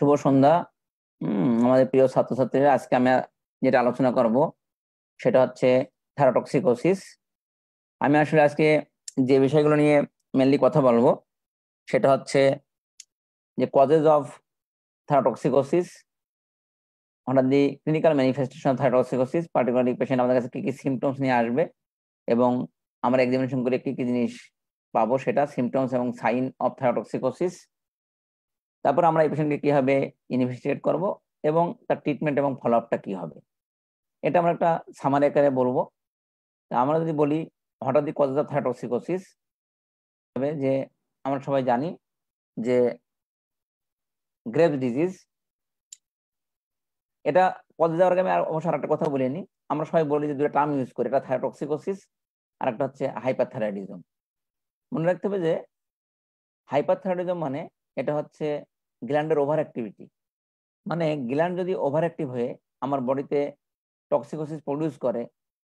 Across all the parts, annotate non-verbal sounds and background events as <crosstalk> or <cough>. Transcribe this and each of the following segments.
শুভ সন্ধ্যা আমাদের প্রিয় ছাত্রছাত্রীরা আজকে আমি যেটা আলোচনা করব সেটা হচ্ছে থ্যারাটক্সিকোসিস আমি আসলে আজকে যে বিষয়গুলো নিয়ে মেনলি কথা বলবো সেটা হচ্ছে যে কজেস অফ থ্যারাটক্সিকোসিস হঠাৎ the clinical manifestation of thyrotoxicosis particularly patient আমাদের কাছে কী কী সিমটমস নিয়ে আসবে এবং আমরা এক্সামিনেশন করে কী কী জিনিস পাবো সেটা সিমটমস এবং সাইন অফ থ্যারাটক্সিকোসিস তারপর আমরা এই পেশেন্টকে কীভাবে ইনভেস্টিগেট করব এবং তার ট্রিটমেন্ট এবং ফলো আপটা কী হবে এটা আমরা একটা সামার আকারে বলবো তা আমরা যদি বলি হঠাৎই কজ অফ থাইটোসিকোসিস হবে যে আমরা সবাই জানি যে গ্রেভস ডিজিজ এটা পদে যাওয়ার আগে আমি আর অবশ্য আরেকটা কথা বলে নিই আমরা সবাই বলি যে দুটো টার্ম ইউজ করি এটা থাইরোটক্সিকোসিস আর একটা হচ্ছে হাইপারথাইরয়েডিজম মনে রাখতে হবে যে হাইপারথাইরয়েডিজম মানে এটা হচ্ছে গ্ল্যান্ডের ওভার অ্যাক্টিভিটি মানে গ্ল্যান্ড যদি ওভার অ্যাক্টিভ হয়ে আমার বডিতে টক্সিকোসিস প্রডিউস করে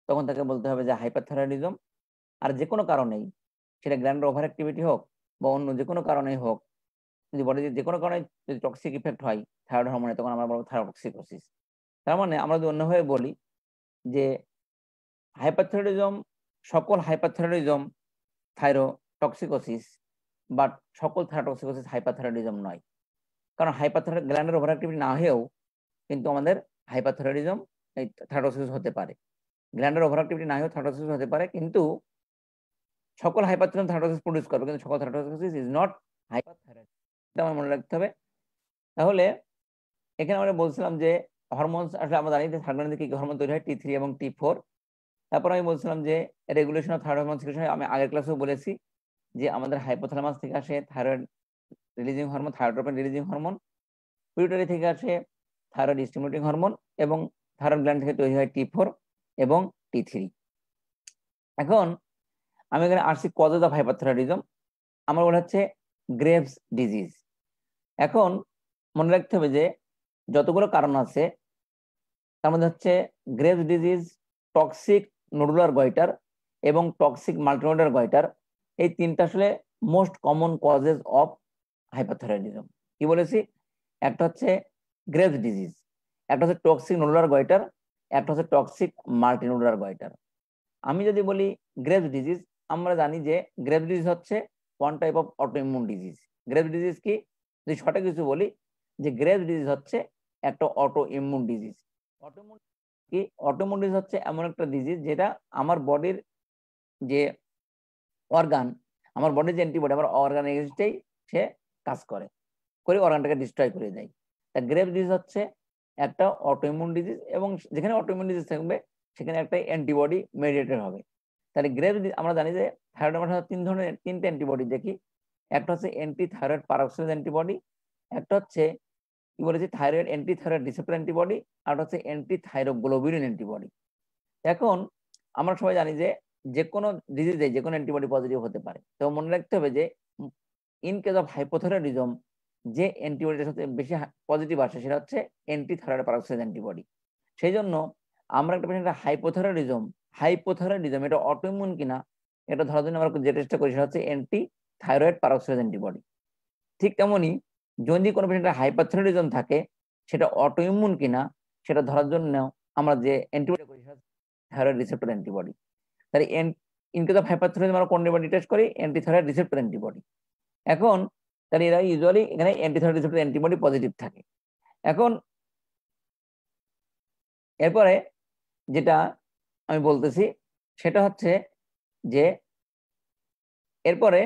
তখন তাকে বলতে হবে যে হাইপারথাইরয়েডিজম আর যে কোনো কারণেই সেটা গ্ল্যান্ডের ওভার অ্যাক্টিভিটি হোক বা অন্য যে কোনো কারণেই হোক যদি বডিতে যে কোনো কারণে যদি টক্সিক ইফেক্ট হয় থাইরয়েড হরমোনে তখন আমরা বলবো থাইরক্সিকোসিস তার মানে আমরা যদি অন্যভাবে বলি যে হাইপারথাইরয়েডিজম সকল হাইপারথাইরয়েডিজম থাইরোটক্সিকোসিস বাট সকল থাইরোটক্সিকোসিস হাইপারথাইরয়েডিজম নয় কারণ হাইপাথর গ্ল্যান্ডের ওভার অ্যাক্টিভিটি না হয়েও কিন্তু আমাদের হাইপাথরাইডিজম এই থার্টোসিস হতে পারে গ্ল্যান্ডের ওভার অ্যাক্টিভিটি না হয়েও থার্টোসিস হতে পারে কিন্তু সকল হাইপাথরাইজম থার্টোসিস প্রডিউস করবে কিন্তু সকল থার্টোসিস ইজ নট হাইপাথরাইড আমার মনে রাখতে হবে তাহলে এখানে আমরা বলছিলাম যে হরমোনস আসলে আমরা জানি যে থার্ড কি হরমোন তৈরি হয় টি থ্রি এবং টি ফোর তারপর আমি বলছিলাম যে regulation of thyroid hormone secretion আমি আগের ক্লাসেও বলেছি যে আমাদের হাইপোথ্যালামাস থেকে আসে thyroid releasing hormone thyrotropin releasing hormone pituitary থেকে আসে থাইরয়েড স্টিমুলেটিং হরমোন এবং থাইরয়েড গ্ল্যান্ড থেকে তৈরি হয় টি ফোর এবং টি থ্রি এখন আমি এখানে আসছি কজেজ অফ হাইপারথাইরয়েডিজম আমার বলা হচ্ছে গ্রেভস ডিজিজ এখন মনে রাখতে হবে যে যতগুলো কারণ আছে তার মধ্যে হচ্ছে Graves disease toxic nodular goitre এবং টক্সিক মাল্টিনোডার গয়টার এই তিনটা আসলে most common causes of hyperthyroidism কি বলেছি একটা হচ্ছে গ্রেভ ডিজিজ একটা হচ্ছে টক্সিক নোডুলার গয়টার একটা হচ্ছে টক্সিক মাল্টিনোডুলার গয়টার আমি যদি বলি গ্রেভ ডিজিজ আমরা জানি যে গ্রেভ ডিজিজ হচ্ছে one type of autoimmune disease Grave disease কি যদি সঠিক কিছু বলি যে গ্রেভ ডিজিজ হচ্ছে একটা অটো ইমিউন ডিজিজ অটোমুন কি অটোমুন ডিজিজ হচ্ছে এমন একটা ডিজিজ যেটা আমার বডির যে অর্গান আমার বডির যে অ্যান্টিবডি আমার অর্গান এগেনস্টেই সে কাজ করে করে অর্গানটাকে ডিস্ট্রয় করে দেয় তা গ্রেভ ডিজিজ হচ্ছে একটা অটোইমিউন ডিজিজ এবং যেখানে অটোইমিউন ডিজিজ থাকবে সেখানে একটা অ্যান্টিবডি মেডিয়েটেড হবে তাহলে গ্রেভ আমরা জানি যে থাইরয়েড তিন ধরনের তিনটে অ্যান্টিবডি দেখি একটা হচ্ছে অ্যান্টি থাইরয়েড পারক্সিলেজ অ্যান্টিবডি একটা হচ্ছে কি বলেছি thyroid anti thyroid receptor antibody আর হচ্ছে অ্যান্টি থাইরোগ্লোবিউলিন অ্যান্টিবডি এখন আমরা সবাই জানি যে যে কোনো ডিজিজে যে কোনো অ্যান্টিবডি পজিটিভ হতে পারে তো মনে রাখতে হবে যে ইন কেস অফ হাইপোথাইরয়েডিজম যে অ্যান্টিবডিটা সবচেয়ে বেশি পজিটিভ আসে সেটা হচ্ছে অ্যান্টি থাইরয়েড পারক্সাইড অ্যান্টিবডি সেই জন্য আমরা একটা পেশেন্টের হাইপোথাইরয়েডিজম হাইপোথাইরয়েডিজম এটা অটোইমিউন কিনা এটা ধরার জন্য আমরা যে টেস্টটা করি সেটা হচ্ছে অ্যান্টি থাইরয়েড পারক্সাইড অ্যান্টিবডি ঠিক তেমনই যদি কোনো পেশেন্টের হাইপাথাইরয়েডিজম থাকে সেটা অটোইমিউন কিনা সেটা ধরার জন্য আমরা যে অ্যান্টিবডি করি সেটা থাইরয়েড রিসেপ্টর অ্যান্টিবডি তাহলে ইন কেস অফ হাইপাথাইরয়েডিজম আমরা কোন অ্যান্টিবডি টেস্ট করি অ্যান্টি থাইরয়েড রিসেপ্টর অ্যান্টিবডি এখন তাহলে এরা ইউজুয়ালি এখানে অ্যান্টিথন রিসেপ্টর অ্যান্টিবডি পজিটিভ থাকে এখন এরপরে যেটা আমি বলতেছি সেটা হচ্ছে যে এরপরে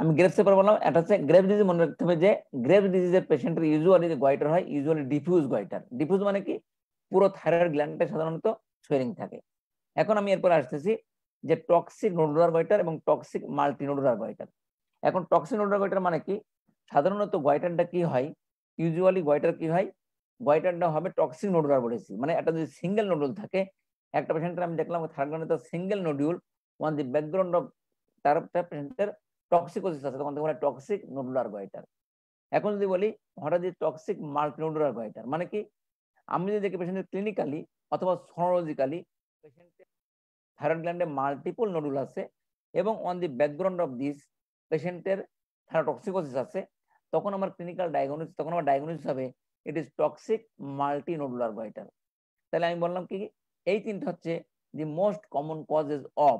আমি গ্রেপস পেপার বললাম এটা হচ্ছে গ্রেপ ডিজিজ মনে রাখতে হবে যে গ্রেপ ডিজিজের পেশেন্টের ইউজুয়ালি যে গোয়াইটার হয় ইউজুয়ালি ডিফিউজ গোয়াইটার ডিফিউজ মানে কি পুরো থাইরয়েড গ্ল্যান্ডে সাধারণত সোয়েরিং থাকে এখন আমি এরপরে আসতেছি যে টক্সিক নোডুলার গোয়াইটার এবং টক্সিক মাল্টি নোডুলার গোয়াইটার এখন ওডোরোগয়টার মানে কি সাধারণত গয়টানটা কি হয় ইউজুয়ালি গয়টার কি হয় গয়টানটা হবে টক্সিক নোডুলার বলেছি মানে একটা যদি সিঙ্গেল নোডুল থাকে একটা পেশেন্টের আমি দেখলাম থার্ড গ্রাউন্ডে তার single nodule on the background of তার পেশেন্টের টক্সিকোসিস আছে তখন বলে টক্সিক নোডুলার গয়টার এখন যদি বলি হঠাৎ যদি টক্সিক মাল্টি নোডুলার গয়টার মানে কি আমি যদি দেখি পেশেন্টের ক্লিনিক্যালি অথবা সোনোলজিক্যালি পেশেন্টের থাইরয়েড গ্ল্যান্ডে মাল্টিপল নোডুল আছে এবং on the background of this পেশেন্টের থেরাটক্সিকোসিস আছে তখন আমার ক্লিনিক্যাল ডায়াগনোসিস তখন আমার ডায়াগনোসিস হবে it is toxic multi nodular goitre তাহলে আমি বললাম কি এই তিনটা হচ্ছে the most common causes of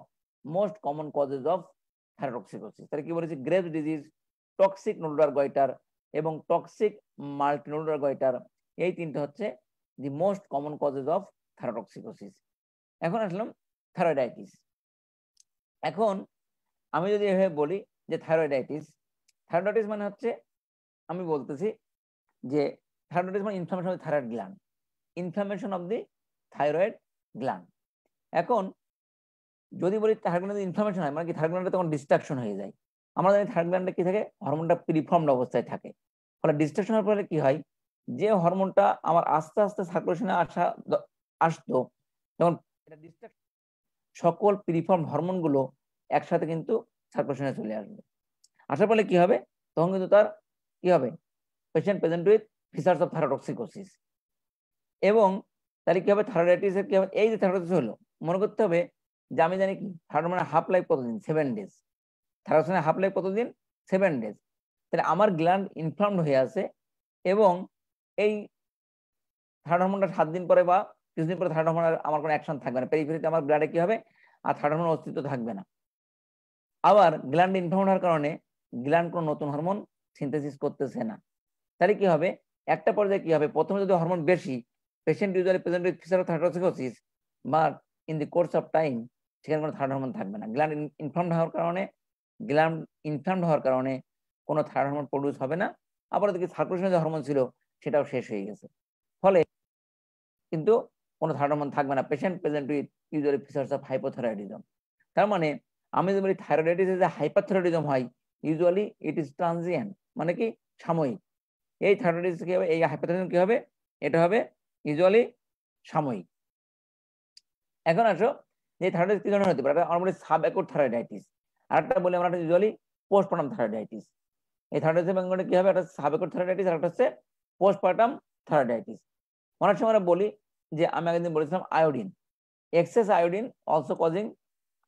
most common causes of thyrotoxicosis তাহলে কি বলেছি Grave disease toxic nodular goitre এবং টক্সিক মাল্টি নোডুলার গয়টার এই তিনটা হচ্ছে the most common causes of thyrotoxicosis এখন আসলাম থাইরয়েডাইটিস এখন আমি যদি এভাবে বলি যে থাইরয়েডাইটিস থাইরয়েডাইটিস মানে হচ্ছে আমি বলতেছি যে থাইরয়েডাইটিস মানে inflammation of thyroid gland inflammation of the thyroid gland এখন যদি বলি থাইরয়েড গ্ল্যান্ডে ইনফ্লামেশন হয় মানে কি থাইরয়েড গ্ল্যান্ডে তখন ডিস্ট্রাকশন হয়ে যায় আমরা জানি থাইরয়েড গ্ল্যান্ডে কি থাকে হরমোনটা প্রিফর্মড অবস্থায় থাকে ফলে ডিস্ট্রাকশন হওয়ার ফলে কি হয় যে হরমোনটা আমার আস্তে আস্তে সার্কুলেশনে আসা আসতো যেমন সকল প্রিফর্ম হরমোনগুলো একসাথে কিন্তু সার্কুলেশনে চলে আসবে আসার ফলে কি হবে তখন কিন্তু তার কি হবে patient present with features of thyrotoxicosis এবং তাহলে কি হবে থাইরয়েডাইটিসের কি হবে এই যে থাইরয়েডাইটিস হলো মনে করতে হবে যে আমি জানি কি থাইরয়েড মানে হাফ লাইফ কতদিন সেভেন ডেজ থাইরয়েডের হাফ লাইফ কতদিন সেভেন ডেজ তাহলে আমার গ্ল্যান্ড ইনফ্লামড হয়ে আছে এবং এই থার্ড হরমোনটা সাত দিন পরে বা কিছুদিন পরে থার্ড হরমোন আমার কোনো অ্যাকশন থাকবে না পেরিফেরিতে আমার ব্লাডে কি হবে আর থার্ড হরমোন অস্তিত্ব থাকবে না আবার গ্ল্যান্ড ইনফর্ম হওয়ার কারণে গ্ল্যান্ড কোনো নতুন হরমোন সিনথেসিস করতেছে না তাহলে কি হবে একটা পর্যায়ে কি হবে প্রথমে যদি হরমোন বেশি patient usually present with features thyrotoxicosis বা in the course of time সেখানে কোনো থার্ড হরমোন থাকবে না গ্ল্যান্ড ইনফর্মড হওয়ার কারণে গ্ল্যান্ড ইনফর্মড হওয়ার কারণে কোনো থার্ড হরমোন প্রডিউস হবে না আবার দেখি সার্কুলেশন যে হরমোন ছিল সেটাও শেষ হয়ে গেছে ফলে কিন্তু কোনো থার্ড হরমোন থাকবে না patient present with usually features of hypothyroidism তার মানে আমি যদি বলি থাইরয়েডাইটিস যে হাইপারথাইরয়েডিজম হয় ইউজুয়ালি ইট ইজ ট্রানজিয়েন্ট মানে কি সাময়িক এই থাইরয়েডাইটিস কি হবে এই হাইপারথাইরয়েডিজম কি হবে এটা হবে ইউজুয়ালি সাময়িক এখন আসো যে থাইরয়েডাইটিস কি ধরনের হতে পারে আমরা বলি সাব অ্যাকোর থাইরয়েডাইটিস একটা বলি আমরা ইউজুয়ালি পোস্টপার্টাম থাইরয়েডাইটিস এই থাইরয়েডাইটিস মানে কি হবে একটা সাব অ্যাকোর থাইরয়েডাইটিস আরেকটা হচ্ছে পোস্টপার্টাম থাইরয়েডাইটিস অনেক সময় আমরা বলি যে আমি একদিন বলেছিলাম iodine excess iodine also causing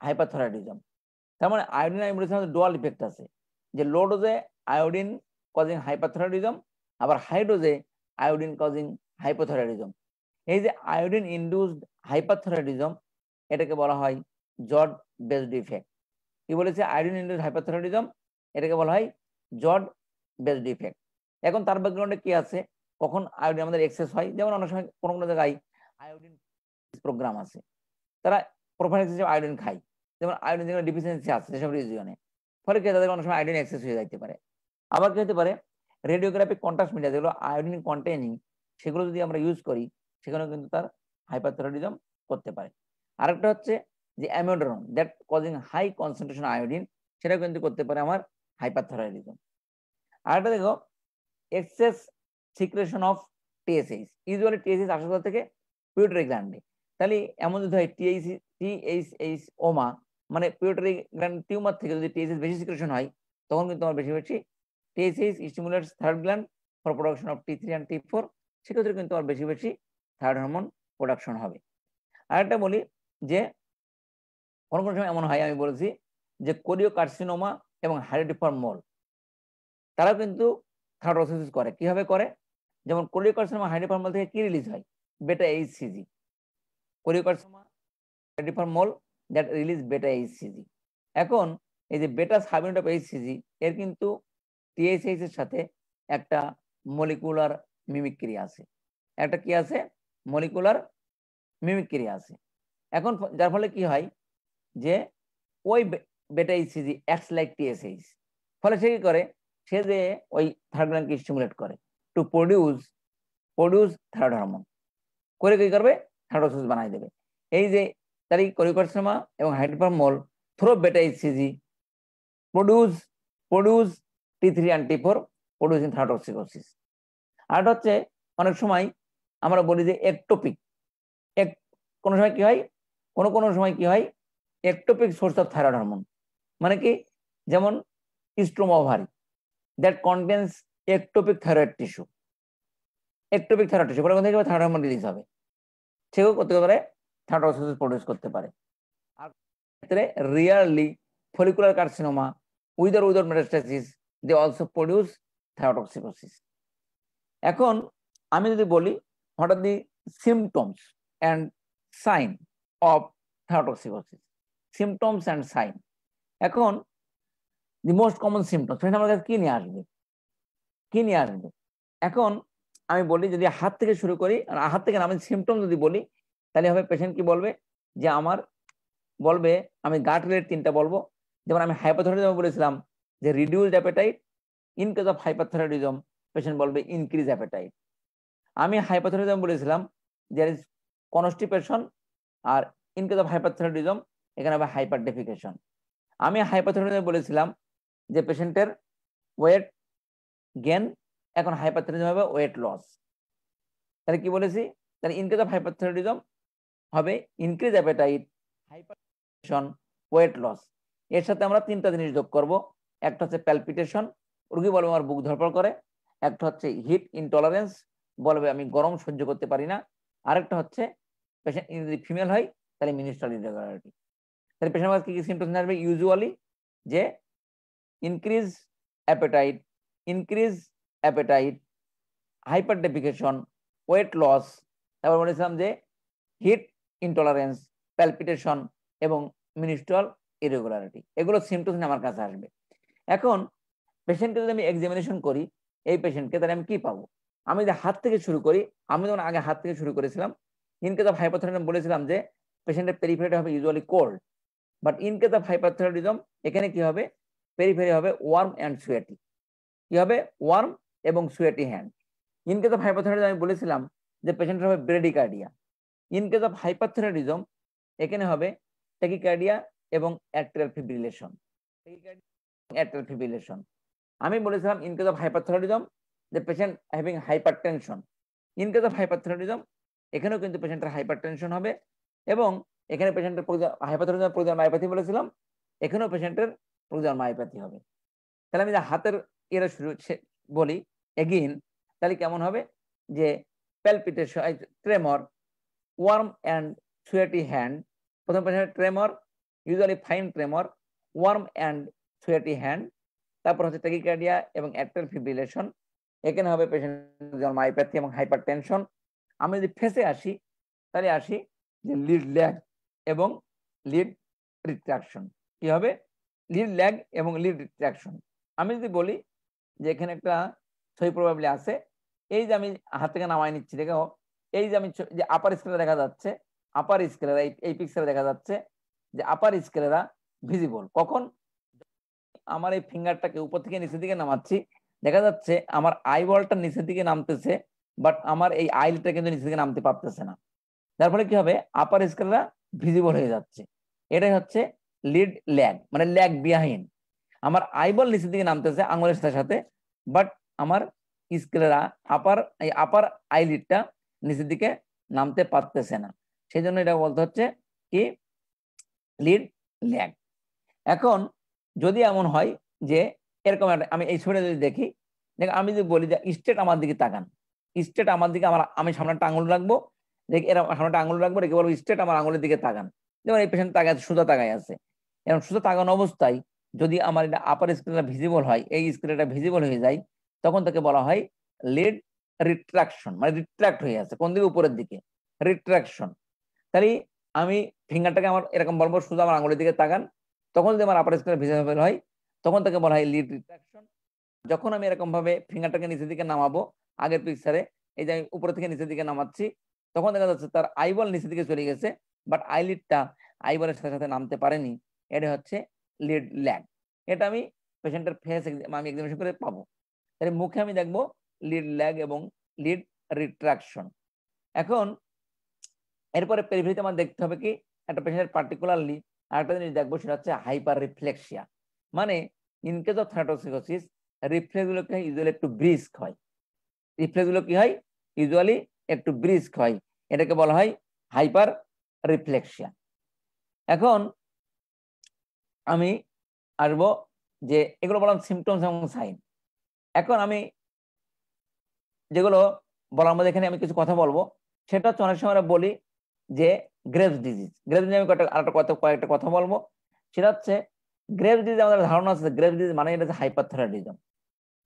hyperthyroidism তার মানে আয়োডিন আর মধ্যে ডোয়াল ইফেক্ট আছে যে লো ডোজে আয়োডিন কজিং হাইপাথরাইডিজম আবার হাই ডোজে আয়োডিন কজিং হাইপোথাইরয়েডিজম এই যে আয়োডিন ইন্ডিউসড হাইপাথরাইডিজম এটাকে বলা হয় জড বেসড ইফেক্ট কি বলেছে আয়োডিন ইন্ডিউসড হাইপাথরাইডিজম এটাকে বলা হয় জড বেসড ইফেক্ট এখন তার ব্যাকগ্রাউন্ডে কি আছে কখন আয়োডিন আমাদের এক্সেস হয় যেমন অনেক সময় কোনো কোনো জায়গায় আয়োডিন প্রোগ্রাম আছে তারা প্রোফাইল হিসেবে আয়োডিন খায় যেমন আয়োডিন যেগুলো ডিফিসিয়েন্সি আছে সেসব রিজিয়নে ফলে কি তাদের অনেক সময় আয়োডিন এক্সেস হয়ে যাইতে পারে আবার কি হতে পারে রেডিওগ্রাফিক কন্ট্রাস্ট মিডিয়া যেগুলো আয়োডিন কন্টেনিং সেগুলো যদি আমরা ইউজ করি সেখানেও কিন্তু তার হাইপারথেরোডিজম করতে পারে আরেকটা হচ্ছে যে amiodarone that causing high concentration iodine সেটাও কিন্তু করতে পারে আমার হাইপারথেরোডিজম আরেকটা দেখো excess secretion of TSH usually TSH আসা থেকে পিউটারি গ্ল্যান্ডে তাহলে এমন যদি হয় টিএইচ টিএইচএইচ ওমা মানে পিউটারি গ্ল্যান্ড টিউমার থেকে যদি টিএসএস বেশি সিক্রেশন হয় তখন কিন্তু আমার বেশি বেশি TSH stimulates thyroid gland for production of T three and T four সেক্ষেত্রে কিন্তু আমার বেশি বেশি থার্ড হরমোন প্রোডাকশন হবে আরেকটা বলি যে কোনো কোনো সময় এমন হয় আমি বলেছি যে কোরিও কার্সিনোমা এবং হাইড্রোটিফর্ম মল তারা কিন্তু থার্ডোসিস করে কিভাবে করে যেমন কোরিও কার্সিনোমা মল থেকে কি রিলিজ হয় beta H CG choriocarcinoma মল দ্যাট রিলিজ বেটা এইচসিজি এখন এই যে বেটা সাবিউনিট অফ এইচসিজি এর কিন্তু টিএইচএইচ এর সাথে একটা মলিকুলার মিমিক্রি আছে একটা কি আছে মলিকুলার মিমিক্রি আছে এখন যার ফলে কি হয় যে ওই বেটা এইচসিজি অ্যাক্স লাইক টিএসএইচ ফলে সে কি করে সে যে ওই থার্ড গ্রামকে স্টিমুলেট করে to produce produce thyroid hormone করে কি করবে থার্ড বানাই দেবে এই যে that coricocyoma এবং থ্রো hydatidiform mole produce beta hcg produce produce t3 and t4 producing thyrotoxicosis আর হচ্ছে অনেক সময় আমরা বলি যে একটোপিক এক কোনো সময় কি হয় কোনো কোনো সময় কি হয় ectopic source of thyroid hormone মানে কি যেমন struma ovarii that contains ectopic thyroid tissue ectopic thyroid tissue পরে কোথায় থাইরয়েড হরমোন রিলিজ হবে সেগুলো করতে পারে থার্মোসিস প্রডিউস করতে পারে আর ক্ষেত্রে rarely follicular carcinoma with their with their metastasis they also produce thyrotoxicosis এখন আমি যদি বলি what are the symptoms and sign of thyrotoxicosis symptoms and sign এখন দি মোস্ট কমন সিমটমস সেটা আমার কাছে কী নিয়ে আসবে কী নিয়ে আসবে এখন আমি বলি যদি হাত থেকে শুরু করি আর হাত থেকে আমি সিমটম যদি বলি তাহলে হবে পেশেন্ট কি বলবে যে আমার বলবে আমি গাট রেট তিনটা বলবো যেমন আমি হাইপাথরিজম বলেছিলাম যে reduced appetite in case of hyperthyroidism patient বলবে ইনক্রিজ অ্যাপেটাইট আমি হাইপাথরিজম বলেছিলাম যে ইজ কনস্টিপেশন আর ইনকেজ অফ হাইপাথরিজম এখানে হবে হাইপার ডেফিকেশন আমি হাইপাথরিজম বলেছিলাম যে পেশেন্টের ওয়েট গেন এখন হাইপাথরিজম হবে ওয়েট লস তাহলে কি বলেছি তাহলে ইনকেজ অফ হাইপাথরিজম হবে increase appetite hypertension weight loss এর সাথে আমরা তিনটা জিনিস যোগ করব একটা হচ্ছে প্যালপিটেশন রুগী বলবে আমার বুক ধরপড় করে একটা হচ্ছে হিট ইনটলারেন্স বলবে আমি গরম সহ্য করতে পারি না আরেকটা হচ্ছে পেশেন্ট যদি ফিমেল হয় তাহলে মিনিস্টার ইরেগুলারিটি তাহলে পেশেন্ট কী কী সিমটমস আসবে ইউজুয়ালি যে increase appetite increase appetite hyper defecation weight loss তারপর বলেছিলাম যে হিট ইনটলারেন্স প্যালপিটেশন এবং মিনিস্টল ইরেগুলারিটি এগুলো সিমটমস আমার কাছে আসবে এখন পেশেন্টকে যদি আমি এক্সামিনেশন করি এই পেশেন্টকে তাহলে আমি কি পাবো আমি যদি হাত থেকে শুরু করি আমি যখন আগে হাত থেকে শুরু করেছিলাম ইনকেস অফ হাইপাথরিজম বলেছিলাম যে পেশেন্টের পেরিফেরিটা হবে usually cold but in case of hyperthyroidism এখানে কি হবে পেরিফেরি হবে ওয়ার্ম অ্যান্ড সুয়েটি কী হবে ওয়ার্ম এবং সুয়েটি হ্যান্ড ইনকেস অফ হাইপাথরিজম আমি বলেছিলাম যে পেশেন্টের হবে bradycardia in case of hyperthyroidism এখানে হবে ট্যাকিকার্ডিয়া এবং অ্যাট্রিয়াল ফিব্রিলেশন অ্যাট্রিয়াল ফিব্রিলেশন আমি বলেছিলাম in case of hyperthyroidism the patient having hyper in case of hyperthyroidism এখানেও কিন্তু পেশেন্টের হাইপার টেনশন হবে এবং এখানে পেশেন্টের হাইপাথথিরয়েডিজম প্রোজাল মায়োপ্যাথি বলেছিলাম এখানেও পেশেন্টের প্রোজাল মায়োপ্যাথি হবে তাহলে আমি হাতের এরা শুরু বলি এগেইন তাহলে কেমন হবে যে palpitation tremor warm and sweaty hand. প্রথম patient tremor usually fine tremor warm and sweaty hand তারপর হচ্ছে টেকিকার্ডিয়া এবং অ্যাট্রাল ফিব্রিলেশন এখানে হবে পেশেন্ট মাইপ্যাথি এবং হাইপার টেনশন আমি যদি ফেসে আসি তাহলে আসি যে লিড ল্যাগ এবং লিড রিট্রাকশন কি হবে লিড ল্যাগ এবং লিড রিট্রাকশন আমি যদি বলি যে এখানে একটা সই প্রবাবলি আছে এই যে আমি হাত থেকে নামাই নিচ্ছি দেখো এই যে আমি যে আপার স্কেলে দেখা যাচ্ছে আপার স্কেলেরা এই পিক্সেলে দেখা যাচ্ছে যে আপার স্কেলেরা ভিজিবল কখন আমার এই ফিঙ্গারটাকে উপর থেকে নিচের দিকে নামাচ্ছি দেখা যাচ্ছে আমার আই বলটা নিচের দিকে নামতেছে বাট আমার এই আইলটা কিন্তু নিচের দিকে নামতে পারতেছে না যার ফলে কি হবে আপার স্কেলেরা ভিজিবল হয়ে যাচ্ছে এটাই হচ্ছে লিড ল্যাগ মানে ল্যাগ বিহাইন আমার আইবল নিচের দিকে নামতেছে আঙুলের সাথে সাথে বাট আমার স্কেলেরা আপার এই আপার আইলিডটা নিচের দিকে নামতে পারতেছে না সেই জন্য এটা বলতে হচ্ছে কি লিড ল্যাগ এখন যদি এমন হয় যে এরকম একটা আমি এই ছবিটা যদি দেখি দেখ আমি যদি বলি যে স্টেট আমার দিকে তাকান স্টেট আমার দিকে আমার আমি সামনেটা আঙুল রাখবো দেখি এরা সামনেটা আঙুল রাখবো রেখে বলবো স্টেট আমার আঙুলের দিকে তাকান যেমন এই পেশেন্ট তাকায় সুতা তাকায় আছে এরকম সুতা তাকানো অবস্থায় যদি আমার এটা আপার স্ক্রিনটা ভিজিবল হয় এই স্ক্রিনটা ভিজিবল হয়ে যায় তখন তাকে বলা হয় লিড রিট্রাকশন মানে রিট্রাক্ট হয়ে আছে কোন দিকে উপরের দিকে রিট্রাকশন তাহলে আমি ফিঙ্গারটাকে আমার এরকম বলবো শুধু আমার আঙুলের দিকে তাকান তখন যদি আমার আপার স্কুলের ভিজিবল হয় তখন তাকে বলা হয় লিড রিট্রাকশন যখন আমি এরকমভাবে ফিঙ্গারটাকে নিচের দিকে নামাবো আগের পিকচারে এই যে আমি উপরে থেকে নিচের দিকে নামাচ্ছি তখন দেখা যাচ্ছে তার আইবল নিচের দিকে চলে গেছে বাট আইলিডটা আইবলের সাথে সাথে নামতে পারেনি এটা হচ্ছে লিড ল্যাগ এটা আমি পেশেন্টের ফেস আমি এক্সামিনেশন করে পাবো তাহলে মুখে আমি দেখবো লিড ল্যাগ এবং লিড রিট্রাকশন এখন এরপরে পেরিফেরিতে আমার দেখতে হবে কি একটা পেশেন্টের পার্টিকুলারলি আরেকটা জিনিস দেখবো সেটা হচ্ছে হাইপার রিফ্লেক্সিয়া মানে ইন কেস অফ থ্যাটোসিকোসিস রিফ্লেক্সগুলোকে ইউজুয়ালি একটু ব্রিস্ক হয় রিফ্লেক্সগুলো কি হয় ইউজুয়ালি একটু ব্রিস্ক হয় এটাকে বলা হয় হাইপার রিফ্লেক্সিয়া এখন আমি আসবো যে এগুলো বললাম সিমটমস এবং সাইন এখন আমি যেগুলো বলার মধ্যে এখানে আমি কিছু কথা বলবো সেটা হচ্ছে অনেক সময় আমরা বলি যে গ্রেভ ডিজিজ গ্রেভ ডিজিজ আমি কয়েকটা আরেকটা কথা কয়েকটা কথা বলবো সেটা হচ্ছে গ্রেভ ডিজিজ আমাদের ধারণা আছে গ্রেভ ডিজিজ মানে এটা হাইপারথরাডিজম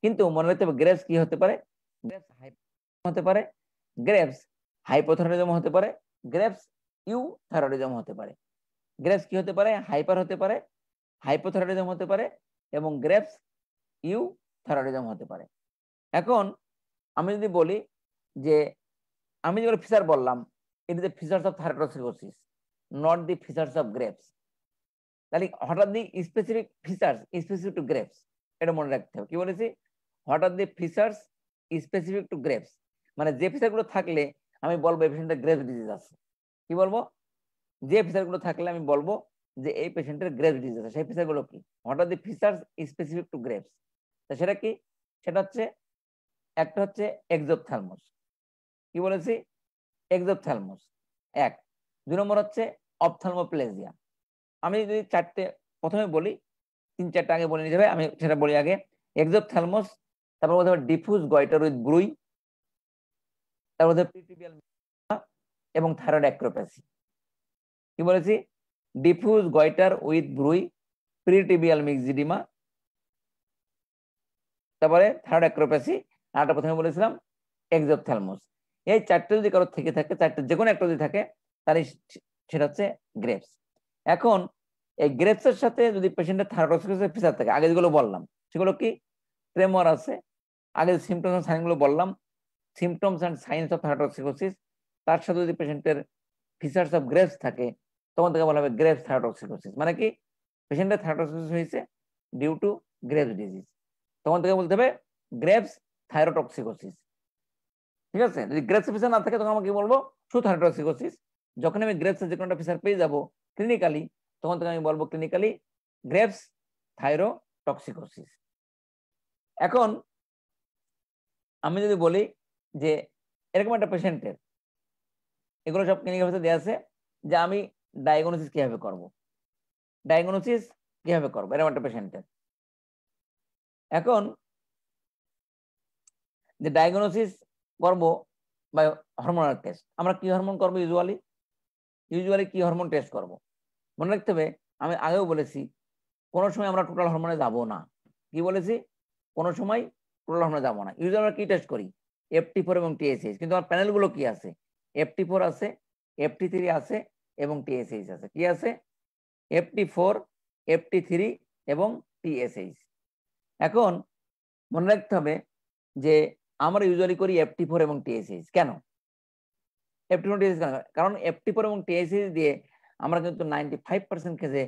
কিন্তু মনে রাখতে হবে গ্রেভস কি হতে পারে গ্রেভস হতে পারে গ্রেভস হাইপোথাইরয়েডিজম হতে পারে গ্রেভস ইউ থাইরয়েডিজম হতে পারে গ্রেভস কি হতে পারে হাইপার হতে পারে হাইপোথাইরয়েডিজম হতে পারে এবং গ্রেভস ইউ থাইরয়েডিজম হতে পারে এখন আমি যদি বলি যে আমি যেগুলো ফিচার বললাম it is the features of thyrotoxicosis not the features of Graves তাহলে হঠাৎ the specific features specific to Graves এটা মনে রাখতে হবে কি বলেছি হঠাৎ the features specific to Graves মানে যে ফিচারগুলো থাকলে আমি বলবো এই পেশেন্টের গ্রেপস ডিজিজ আছে কি বলবো যে ফিচারগুলো থাকলে আমি বলবো যে এই পেশেন্টের গ্রেপস ডিজিজ আছে সেই ফিচারগুলো কি হঠাৎ the features specific to Graves তা সেটা কি সেটা হচ্ছে একটা হচ্ছে এক্সোপথ্যালমস কি বলেছি এক্সোপথ্যালমস এক দু নম্বর হচ্ছে অপথালমোপ্লেজিয়া আমি যদি চারটে প্রথমে বলি তিন চারটা আগে বলে নিতে হবে আমি সেটা বলি আগে এক্সোপথ্যালমস তারপর বলতে হবে ডিফুজ গয়টার উইথ ব্রুই তারপর বলতে হবে এবং থাইরয়েড অ্যাক্রোপ্যাসি কি বলেছি diffuse goitre with bruit pretibial myxoedema তারপরে থাইরয়েড অ্যাক্রোপ্যাসি আরেকটা প্রথমে বলেছিলাম এক্সোথ্যালমোস এই চারটে যদি কারো থেকে থাকে চারটে যে কোনো একটা যদি থাকে তাহলে সেটা হচ্ছে গ্রেপস এখন এই গ্রেপসের সাথে যদি পেশেন্টের থাইরোসিসের ফিচার থাকে আগে যেগুলো বললাম সেগুলো কি ট্রেমর আছে আগে যে সিমটমস অ্যান্ড সাইনগুলো বললাম symptoms and signs of thyrotoxicosis তার সাথে যদি পেশেন্টের ফিচার্স অফ গ্রেপস থাকে তখন তাকে বলা হবে গ্রেপস থাইরোটক্সিকোসিস মানে কি পেশেন্টের থাইরোটক্সিকোসিস হয়েছে ডিউ টু গ্রেপস ডিজিজ তখন তাকে বলতে হবে গ্রেপস থাইরোটক্সিকোসিস ঠিক আছে যদি গ্রেপস ফিসার না থাকে তখন আমাকে বলবো ট্রু যখন আমি গ্রেপসের যে কোনো একটা ফিসার পেয়ে যাবো ক্লিনিক্যালি তখন থেকে আমি বলবো ক্লিনিক্যালি গ্রেপস থাইরোটক্সিকোসিস এখন আমি যদি বলি যে এরকম একটা পেশেন্টের এগুলো সব ক্লিনিক ফিসার দেওয়া আছে যে আমি ডায়াগনোসিস কিভাবে করব ডায়াগনোসিস কিভাবে করবো এরকম একটা পেশেন্টের এখন যে ডায়াগনোসিস করব বা হরমোনাল টেস্ট আমরা কি হরমোন করব ইউজুয়ালি ইউজুয়ালি কি হরমোন টেস্ট করব মনে রাখতে হবে আমি আগেও বলেছি কোনো সময় আমরা টোটাল হরমোনে যাব না কি বলেছি কোনো সময় টোটাল হরমোনে যাব না ইউজুয়ালি আমরা কি টেস্ট করি এফটি ফোর এবং টিএসএইচ কিন্তু আমার প্যানেলগুলো কি আছে এফটি ফোর আছে এফটি থ্রি আছে এবং টিএসএইচ আছে কি আছে এফটি ফোর এফটি থ্রি এবং টিএসএইচ এখন মনে রাখতে হবে যে আমরা ইউজুয়ালি করি এফটি ফোর এবং টিএসএস কেন এফটি ফোর টিএসএস কেন কারণ এফটি ফোর এবং টিএসএস দিয়ে আমরা কিন্তু নাইনটি ফাইভ পার্সেন্ট কেসে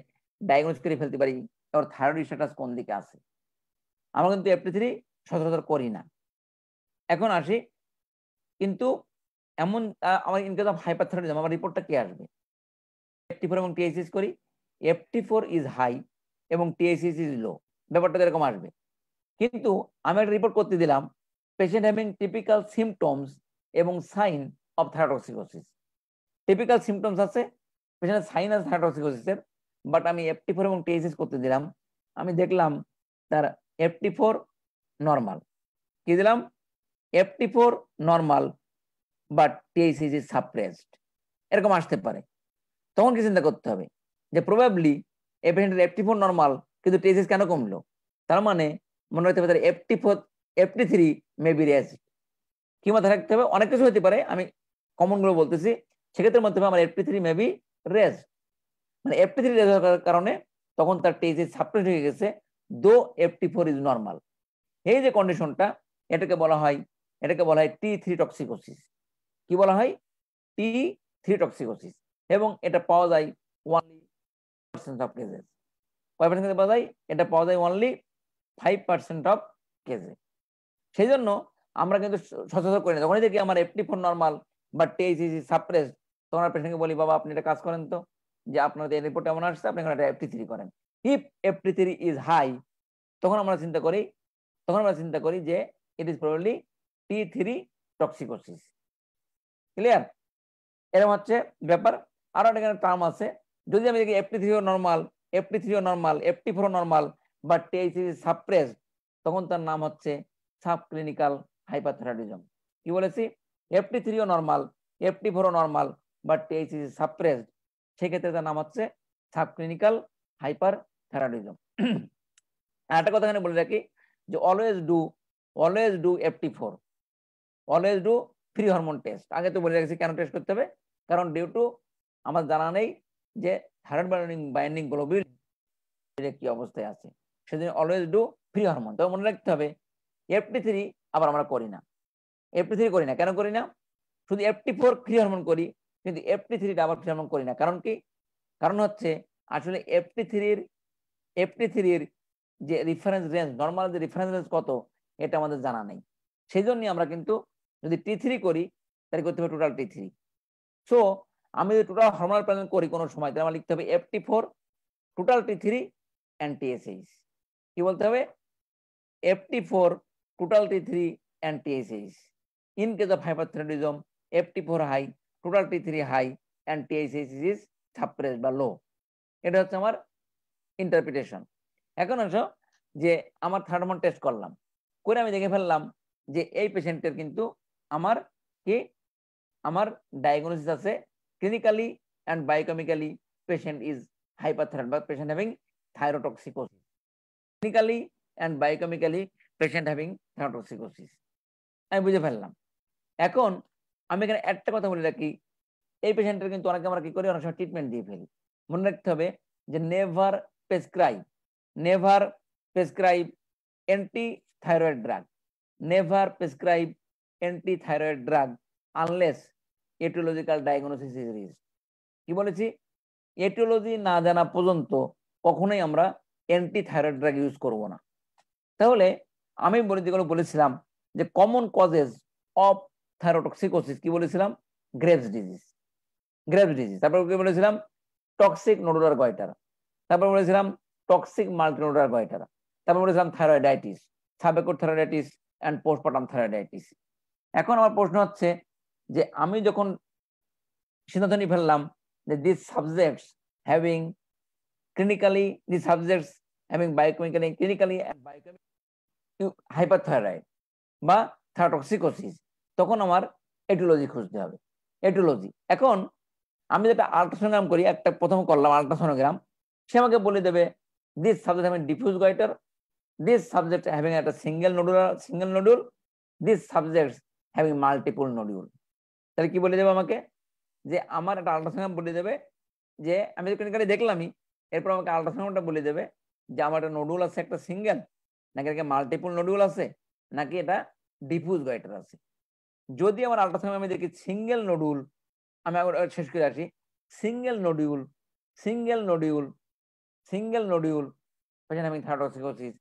ডায়াগনোজ করে ফেলতে পারি ওর থাইরয়েড স্ট্যাটাস কোন দিকে আছে আমরা কিন্তু এফটি থ্রি সচরাচর করি না এখন আসি কিন্তু এমন আমার ইনকেস অফ হাইপারথাইরয়েডিজম আমার রিপোর্টটা কি আসবে এফটি ফোর এবং টিএসএস করি এফটি ফোর ইজ হাই এবং টিএসএস ইজ লো ব্যাপারটা এরকম আসবে কিন্তু আমি একটা রিপোর্ট করতে দিলাম পেশেন্ট হ্যাভিং টিপিক্যাল symptoms এবং sign of thyrotoxicosis typical symptoms আছে পেশেন্টের সাইন আছে থাইরোটক্সিকোসিসের বাট আমি এফটি ফোর এবং টিএসএস করতে দিলাম আমি দেখলাম তার এফটি ফোর নর্মাল কি দিলাম FT four normal but TSH is suppressed এরকম আসতে পারে তখন কি চিন্তা করতে হবে যে প্রবাবলি এই পেশেন্টের এফটি ফোর নর্মাল কিন্তু টিএসিস কেন কমলো তার মানে মনে রাখতে হবে তার FT four FT three maybe রেয়াজিক কি মাথায় রাখতে হবে অনেক কিছু হতে পারে আমি কমন গুলো বলতেছি সেক্ষেত্রে মাধ্যমে আমার এফটি থ্রি মেবি রেজ মানে এফটি থ্রি রেজ হওয়ার কারণে তখন তার টেজে সাপ্রেস হয়ে গেছে দো এফটি ফোর ইজ নর্মাল এই যে কন্ডিশনটা এটাকে বলা হয় এটাকে বলা হয় টি থ্রি টক্সিকোসিস কি বলা হয় টি থ্রি টক্সিকোসিস এবং এটা পাওয়া যায় ওয়ানলি পার্সেন্ট অফ কেজেস কয় পার্সেন্ট পাওয়া যায় এটা পাওয়া যায় only five percent of cases সেই জন্য আমরা কিন্তু সচেতন করি না যখনই দেখি আমার এফটি ফোর নর্মাল বা টিএইচসি সাপ্রেস তখন আর পেশেন্টকে বলি বাবা আপনি একটা কাজ করেন তো যে আপনার এই রিপোর্ট এমন আসছে আপনি এখন একটা এফটি থ্রি করেন if FT three is high তখন আমরা চিন্তা করি তখন আমরা চিন্তা করি যে it is probably T three toxicosis clear এরকম হচ্ছে ব্যাপার আরও একটা টার্ম আছে যদি আমি দেখি এফটি থ্রিও নর্মাল এফটি থ্রিও নর্মাল এফটি ফোরও নর্মাল বা টিআইসি সাপ্রেস তখন তার নাম হচ্ছে সাবক্লিনিক্যাল হাইপাথরাডিজম কি বলেছি এফটি থ্রিও নর্মাল এফটি ফোরও নর্মাল বাট টিএইচসি সাপ্রেসড সেক্ষেত্রে তার নাম হচ্ছে সাবক্লিনিক্যাল হাইপার <clears throat> একটা কথা এখানে বলে রাখি যে always do always do FT four always do free hormone test আগে তো বলে রাখছি কেন টেস্ট করতে হবে কারণ ডিউ টু আমার জানা নেই যে থাইরয়েড বাইন্ডিং বাইন্ডিং গ্লোবিল কি অবস্থায় আছে সেদিন অলওয়েজ ডু ফ্রি হরমোন তবে মনে রাখতে হবে এফটি থ্রি আবার আমরা করি না এফটি থ্রি করি না কেন করি না শুধু এফটি ফোর ফ্রি হরমোন করি কিন্তু এফটি থ্রিটা আবার ফ্রি হরমোন করি না কারণ কি কারণ হচ্ছে আসলে এফটি থ্রির এফটি থ্রির যে রেফারেন্স রেঞ্জ নর্মাল যে রেফারেন্স রেঞ্জ কত এটা আমাদের জানা নেই সেই জন্যই আমরা কিন্তু যদি টি থ্রি করি তাহলে করতে হবে টোটাল টি থ্রি সো আমি যদি টোটাল হরমোনাল প্যানেল করি কোনো সময় তাহলে আমার লিখতে হবে FT four total T three and কি বলতে হবে FT four total T3 and TSH. In case of hyperthyroidism, FT4 high, total T3 high and TSH is suppressed বা low. এটা হচ্ছে আমার ইন্টারপ্রিটেশন এখন আসো যে আমার থার্মোন টেস্ট করলাম করে আমি দেখে ফেললাম যে এই পেশেন্টের কিন্তু আমার কি আমার ডায়াগনোসিস আছে clinically and biochemically patient is hyperthyroid বা patient having thyrotoxicosis clinically and biochemically patient having thyrotoxicosis আমি বুঝে ফেললাম এখন আমি এখানে একটা কথা বলে রাখি এই পেশেন্টের কিন্তু অনেকে আমরা কী করি অনেক সময় ট্রিটমেন্ট দিয়ে ফেলি মনে রাখতে হবে যে never prescribe never prescribe anti thyroid drug never prescribe anti thyroid drug unless aetiological diagnosis is reached কি বলেছি এটিওলজি না জানা পর্যন্ত কখনোই আমরা অ্যান্টি থাইরয়েড ড্রাগ ইউজ করব না তাহলে আমি বলে যেগুলো বলেছিলাম যে কমন কজেস অফ থাইরোটক্সিকোসিস কি বলেছিলাম গ্রেভস ডিজিজ গ্রেভস ডিজিজ তারপর কি বলেছিলাম টক্সিক নোডুলার গয়টার তারপর বলেছিলাম টক্সিক মাল্টিনোডুলার গয়টার তারপর বলেছিলাম thyroiditis subacute thyroiditis and postpartum thyroiditis এখন আমার প্রশ্ন হচ্ছে যে আমি যখন সিদ্ধান্ত নিয়ে ফেললাম যে this subjects having clinically this subjects having biochemically clinically and hyperthyroid বা থারটক্সিকোসিস তখন আমার এটোলজি খুঁজতে হবে এটোলজি এখন আমি যেটা আল্ট্রাসোনোগ্রাম করি একটা প্রথম করলাম আল্ট্রাসোনোগ্রাম সে আমাকে বলে দেবে this subject having diffuse goitre this subject having একটা single nodular single nodule this subject having multiple nodule তাহলে কি বলে দেবে আমাকে যে আমার একটা আল্ট্রাসাউন্ড বলে দেবে যে আমি ক্লিনিক্যালি দেখলামই এরপর আমাকে আল্ট্রাসাউন্ডটা বলে দেবে যে আমার একটা নোডুল আছে একটা সিঙ্গেল নাকি এটাকে মাল্টিপল নোডুল আছে নাকি এটা ডিফুজ গয়েটার আছে যদি আমার আল্ট্রাসাউন্ড আমি দেখি সিঙ্গেল নোডুল আমি শেষ করে আসি single nodule single nodule single nodule আমি thyrotoxicosis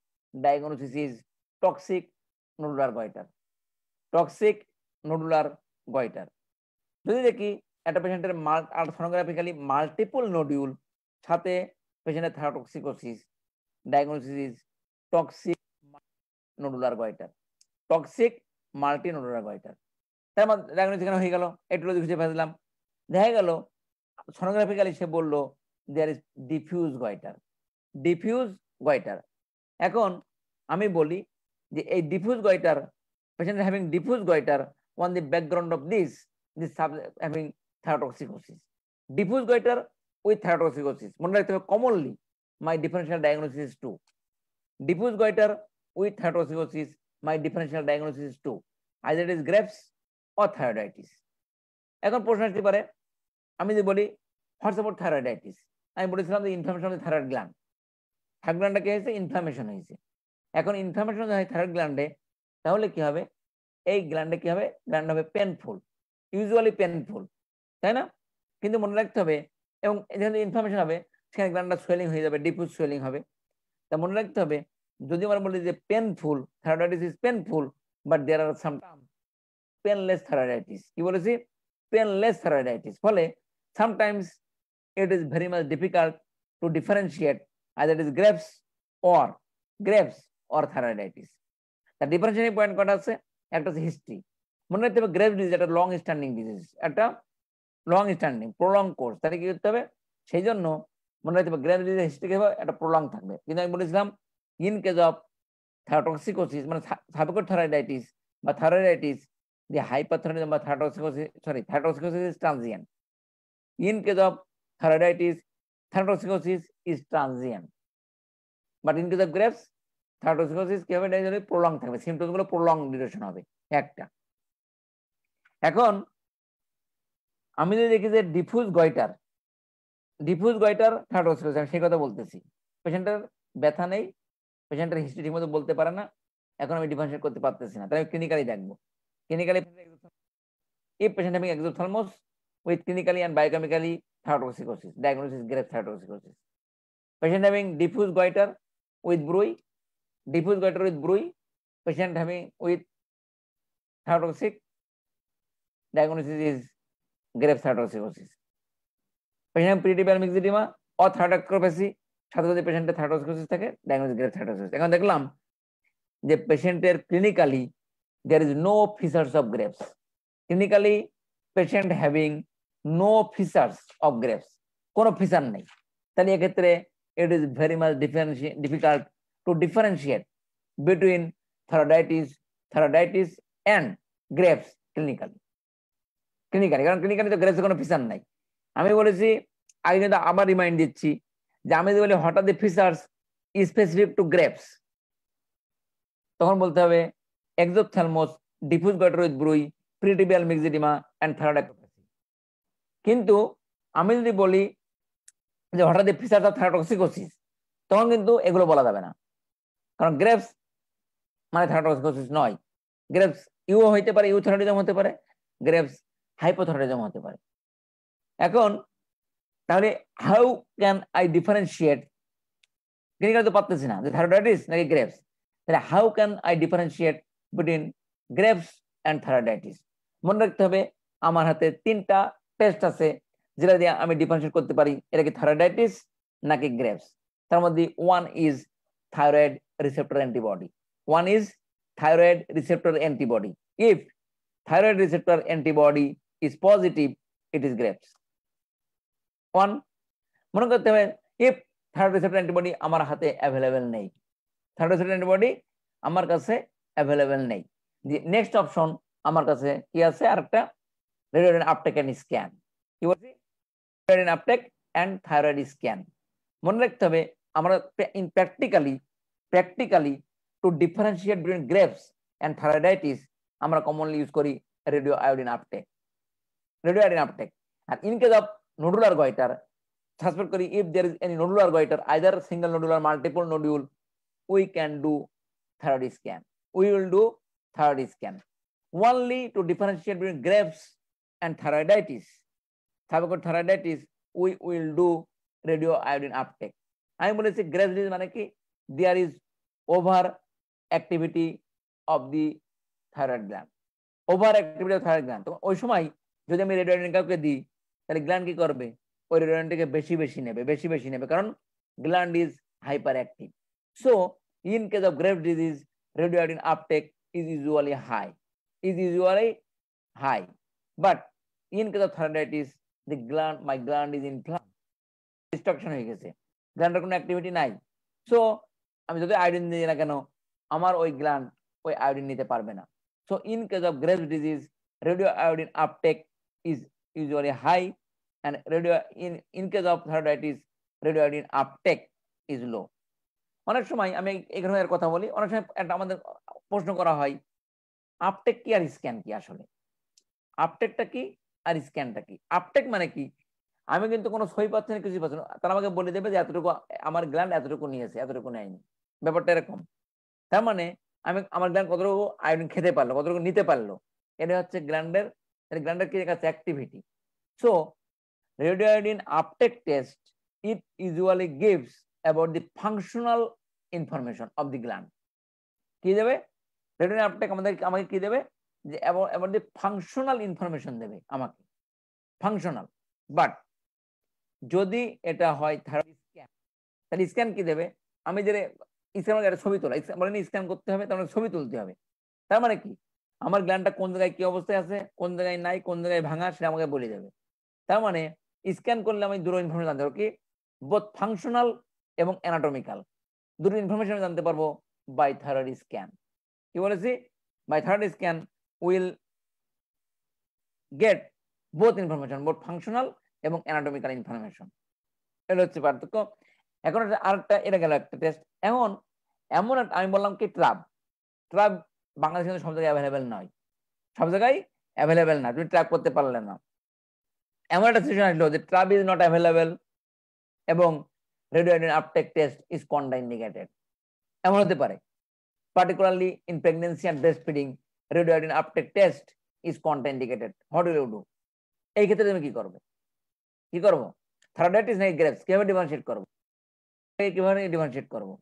diagnosis toxic nodular goitre toxic nodular goitre যদি দেখি একটা পেশেন্টের আলট্রাসোনোগ্রাফিক্যালি মাল্টিপল নোডিউল সাথে পেশেন্টের thyrotoxicosis diagnosis toxic nodular goitre toxic multi nodular goitre তার মধ্যে ডায়াগনোস এখানে হয়ে গেল এটুলজি খুঁজে ফেলাম দেখা গেল সোনোগ্রাফিক্যালি সে বললো there is diffuse goitre diffuse goitre এখন আমি বলি যে এই diffuse goitre patient having diffuse goitre one the background of this this subject having thyrotoxicosis diffuse goitre with thyrotoxicosis মনে রাখতে হবে commonly my differential diagnosis to diffuse goitre with thyrotoxicosis, my differential diagnosis is 2. Either it is grapes or thyroiditis. এখন প্রশ্ন আসতে পারে আমি যদি বলি হোয়াটস অ্যাপ থাইরয়েডাইটিস আমি বলেছিলাম যে ইনফ্লামেশন হচ্ছে থাইরয়েড গ্ল্যান্ড থাইরয়েড গ্ল্যান্ডটা কি হয়েছে ইনফ্লামেশন হয়েছে এখন ইনফ্লামেশন হয় থাইরয়েড গ্ল্যান্ডে তাহলে কি হবে এই গ্ল্যান্ডে কি হবে গ্ল্যান্ড হবে পেনফুল ইউজুয়ালি পেনফুল তাই না কিন্তু মনে রাখতে হবে এবং যেখানে ইনফ্লামেশন হবে সেখানে গ্ল্যান্ডটা সোয়েলিং হয়ে যাবে ডিফিউজ সোয়েলিং হবে তা মনে রাখতে হবে যদি আমরা বলি যে painful thyroiditis is painful but there are some painless thyroiditis কি বলেছি পেনলেস থাইরয়েডাইটিস ফলে sometimes it is very much difficult to differentiate either is Graves or Graves or thyroiditis তার ডিফারেন্সিয়েটিং পয়েন্ট কটা আছে একটা আছে হিস্ট্রি মনে রাখতে হবে গ্রেভ ডিজিজ একটা লং স্ট্যান্ডিং ডিজিজ একটা লং স্ট্যান্ডিং প্রলং কোর্স তাহলে কি করতে হবে সেই জন্য মনে রাখতে হবে গ্রেভ ডিজিজ হিস্ট্রি একটা প্রলং থাকবে কিন্তু আমি বলেছিলাম ইন কেস অফ থাইরোটক্সিকোসিস মানে সার্ভিকাল থাইরয়েডাইটিস বা থাইরয়েডাইটিস দি হাইপারথাইরয়েডিজম বা thyrotoxicosis sorry thyrotoxicosis is transient in case of thyroiditis thyrotoxicosis is transient but in case of Graves thyrotoxicosis কি হবে ডাইজনে প্রলং থাকবে সিমটমস গুলো প্রলং ডিউরেশন হবে একটা এখন আমি যদি দেখি যে ডিফুজ গয়টার ডিফুজ গয়টার থাইরোটক্সিকোসিস সেই কথা বলতেছি পেশেন্টের ব্যথা নেই পেশেন্টের হিস্ট্রি মতো বলতে পারে না এখন আমি ডিফারেন্সিয়েট করতে পারতেছি না তাই আমি ক্লিনিক্যালি দেখবো ক্লিনিক্যালি এই পেশেন্ট আমি exophthalmos with clinically and biochemically thyrotoxicosis diagnosis Grave thyrotoxicosis patient আমি diffuse goitre with bruit diffuse goitre with bruit patient having with thyrotoxic diagnosis is Grave thyrotoxicosis patient pretibial myxoedema অথ thyroid acropachy সাথে যদি পেশেন্টের থাইরোসিস থাকে diagnosis grave থাইরোসিস এখন দেখলাম যে পেশেন্টের clinically there is no features of grapes clinically patient having no features of grapes কোনো ফিচার নেই তাহলে এক্ষেত্রে it is very much difficult to differentiate between thyroiditis thyroiditis and Graves clinically clinically কারণ clinically তো গ্রেপসে কোনো ফিসার নাই আমি বলেছি আগে কিন্তু আবার রিমাইন্ড দিচ্ছি জামেদি আমি যদি আর হঠাৎ the features specific to Graves তখন বলতে হবে exophthalmos diffuse goitre bruit pretibial myxoedema and thyroid acropachy কিন্তু আমি যদি বলি যে হঠাৎ ফিচার্স অফ থারাটক্সিকোসিস তখন কিন্তু এগুলো বলা যাবে না কারণ গ্রেপস মানে থারাটক্সিকোসিস নয় গ্রেপস ইউও হইতে পারে ইউ ইউথরাটিজম হতে পারে গ্রেপস হাইপোথরাটিজম হতে পারে এখন তাহলে how can I differentiate clinical তো পারতেছি না যে থাইরয়েডাইটিস নাকি গ্রেপস তাহলে how can I differentiate between Graves and thyroiditis মনে রাখতে হবে আমার হাতে তিনটা টেস্ট আছে যেটা দিয়ে আমি ডিফারেন্সিয়েট করতে পারি এটা কি থাইরয়েডাইটিস নাকি গ্রেপস তার মধ্যে one is thyroid receptor antibody one is thyroid receptor antibody if thyroid receptor antibody is positive it is Graves one মনে করতে হবে ইফ থার্ড রিসেপ্টর অ্যান্টিবডি আমার হাতে অ্যাভেলেবেল নেই থার্ড রিসেপ্টর অ্যান্টিবডি আমার কাছে অ্যাভেলেবেল নেই দি নেক্সট অপশন আমার কাছে কি আছে আর একটা রেডিওডেন আপটেক অ্যান্ড স্ক্যান কি বলছি radioiodine uptake and thyroid scan মনে রাখতে হবে আমরা in practically practically to differentiate between Graves and thyroiditis আমরা কমনলি ইউজ করি radio iodine uptake radio iodine uptake আর in case of nodular goiter. Suspectly, if there is any nodular goiter, either single nodule or multiple nodule, we can do thyroid scan. We will do thyroid scan. Only to differentiate between grapes and thyroiditis. Thyroiditis, we will do radioiodine uptake. আমি বলেছি Grave disease মানে কি there is over activity of the thyroid gland over activity of thyroid gland তো ওই সময় যদি আমি রেডিওআইডিন কাউকে দিই তাহলে গ্ল্যান্ড কি করবে ওরিওডেন্টটিকে বেশি বেশি নেবে বেশি বেশি নেবে কারণ gland is hyper active so in case of Grave disease radioiodine uptake is usually high is usually high but in case of thyroiditis the gland my gland is in destruction হয়ে গেছে গ্ল্যান্ডের কোনো অ্যাক্টিভিটি নাই so আমি যদি iodine দিই না কেন আমার ওই গ্ল্যান্ড ওই আয়োডিন নিতে পারবে না so in case of Grave disease radio iodine uptake is usually high and radio in, in case of thyroiditis, radioiodine uptake is low. অনেক সময় আমি এই ধরনের কথা বলি অনেক সময় একটা আমাদের প্রশ্ন করা হয় আপটেক কি আর স্ক্যান কি আসলে আপটেকটা কি আর স্ক্যানটা কি আপটেক মানে কি আমি কিন্তু কোনো সই পাচ্ছি না কিছু পাচ্ছি না তারা আমাকে বলে দেবে যে এতটুকু আমার গ্ল্যান্ড এতটুকু নিয়েছে এতটুকু নেয়নি ব্যাপারটা এরকম তার মানে আমি আমার গ্ল্যান্ড কতটুকু আয়োডিন খেতে পারলো কতটুকু নিতে পারলো এটা হচ্ছে গ্ল্যান্ডের তাহলে গ্রাইন্ডার কি দেখাচ্ছে activity so radioiodine uptake test it usually gives about the functional information of the gland কি দেবে রেডিওডিন আপটেক আমাদের আমাকে কি দেবে যে অ্যাবাউট দি ফাংশনাল ইনফরমেশন দেবে আমাকে ফাংশনাল বাট যদি এটা হয় থাইরয়েড স্ক্যান তাহলে স্ক্যান কি দেবে আমি যে ইসলাম একটা ছবি তোলা বলেনি স্ক্যান করতে হবে তার মানে ছবি তুলতে হবে তার মানে কি আমার গ্ল্যান্ডটা কোন জায়গায় কি অবস্থায় আছে কোন জায়গায় নাই কোন জায়গায় ভাঙা সেটা আমাকে বলে যাবে তার মানে স্ক্যান করলে আমি দুটো ইনফরমেশন জানতে পারবো কি বোধ ফাংশনাল এবং অ্যানাটমিক্যাল দুটো ইনফরমেশন জানতে পারবো বাই থার্ড স্ক্যান কি বলেছি by thyroid scan will get both information both functional এবং অ্যানাটমিক্যাল ইনফরমেশন এটা হচ্ছে পার্থক্য এখন আর একটা এটা গেল একটা টেস্ট এখন এমন একটা আমি বললাম কি ট্রাব ট্রাব বাংলাদেশ কিন্তু সব জায়গায় অ্যাভেলেবেল নয় সব জায়গায় অ্যাভেলেবেল না তুমি ট্র্যাক করতে পারলে না এমন একটা সিচুয়েশন আসলো যে ট্রাব ইজ নট অ্যাভেলেবেল এবং radio uptake test is contraindicated এমন হতে পারে particularly in pregnancy and breastfeeding, radio uptake uptake test is What what you do এই ক্ষেত্রে তুমি কি করবে কি করবো ইজ নাই গ্রেপস কিভাবে ডিফারেন্সিয়েট করবো কিভাবে ডিফারেন্সিয়েট করবো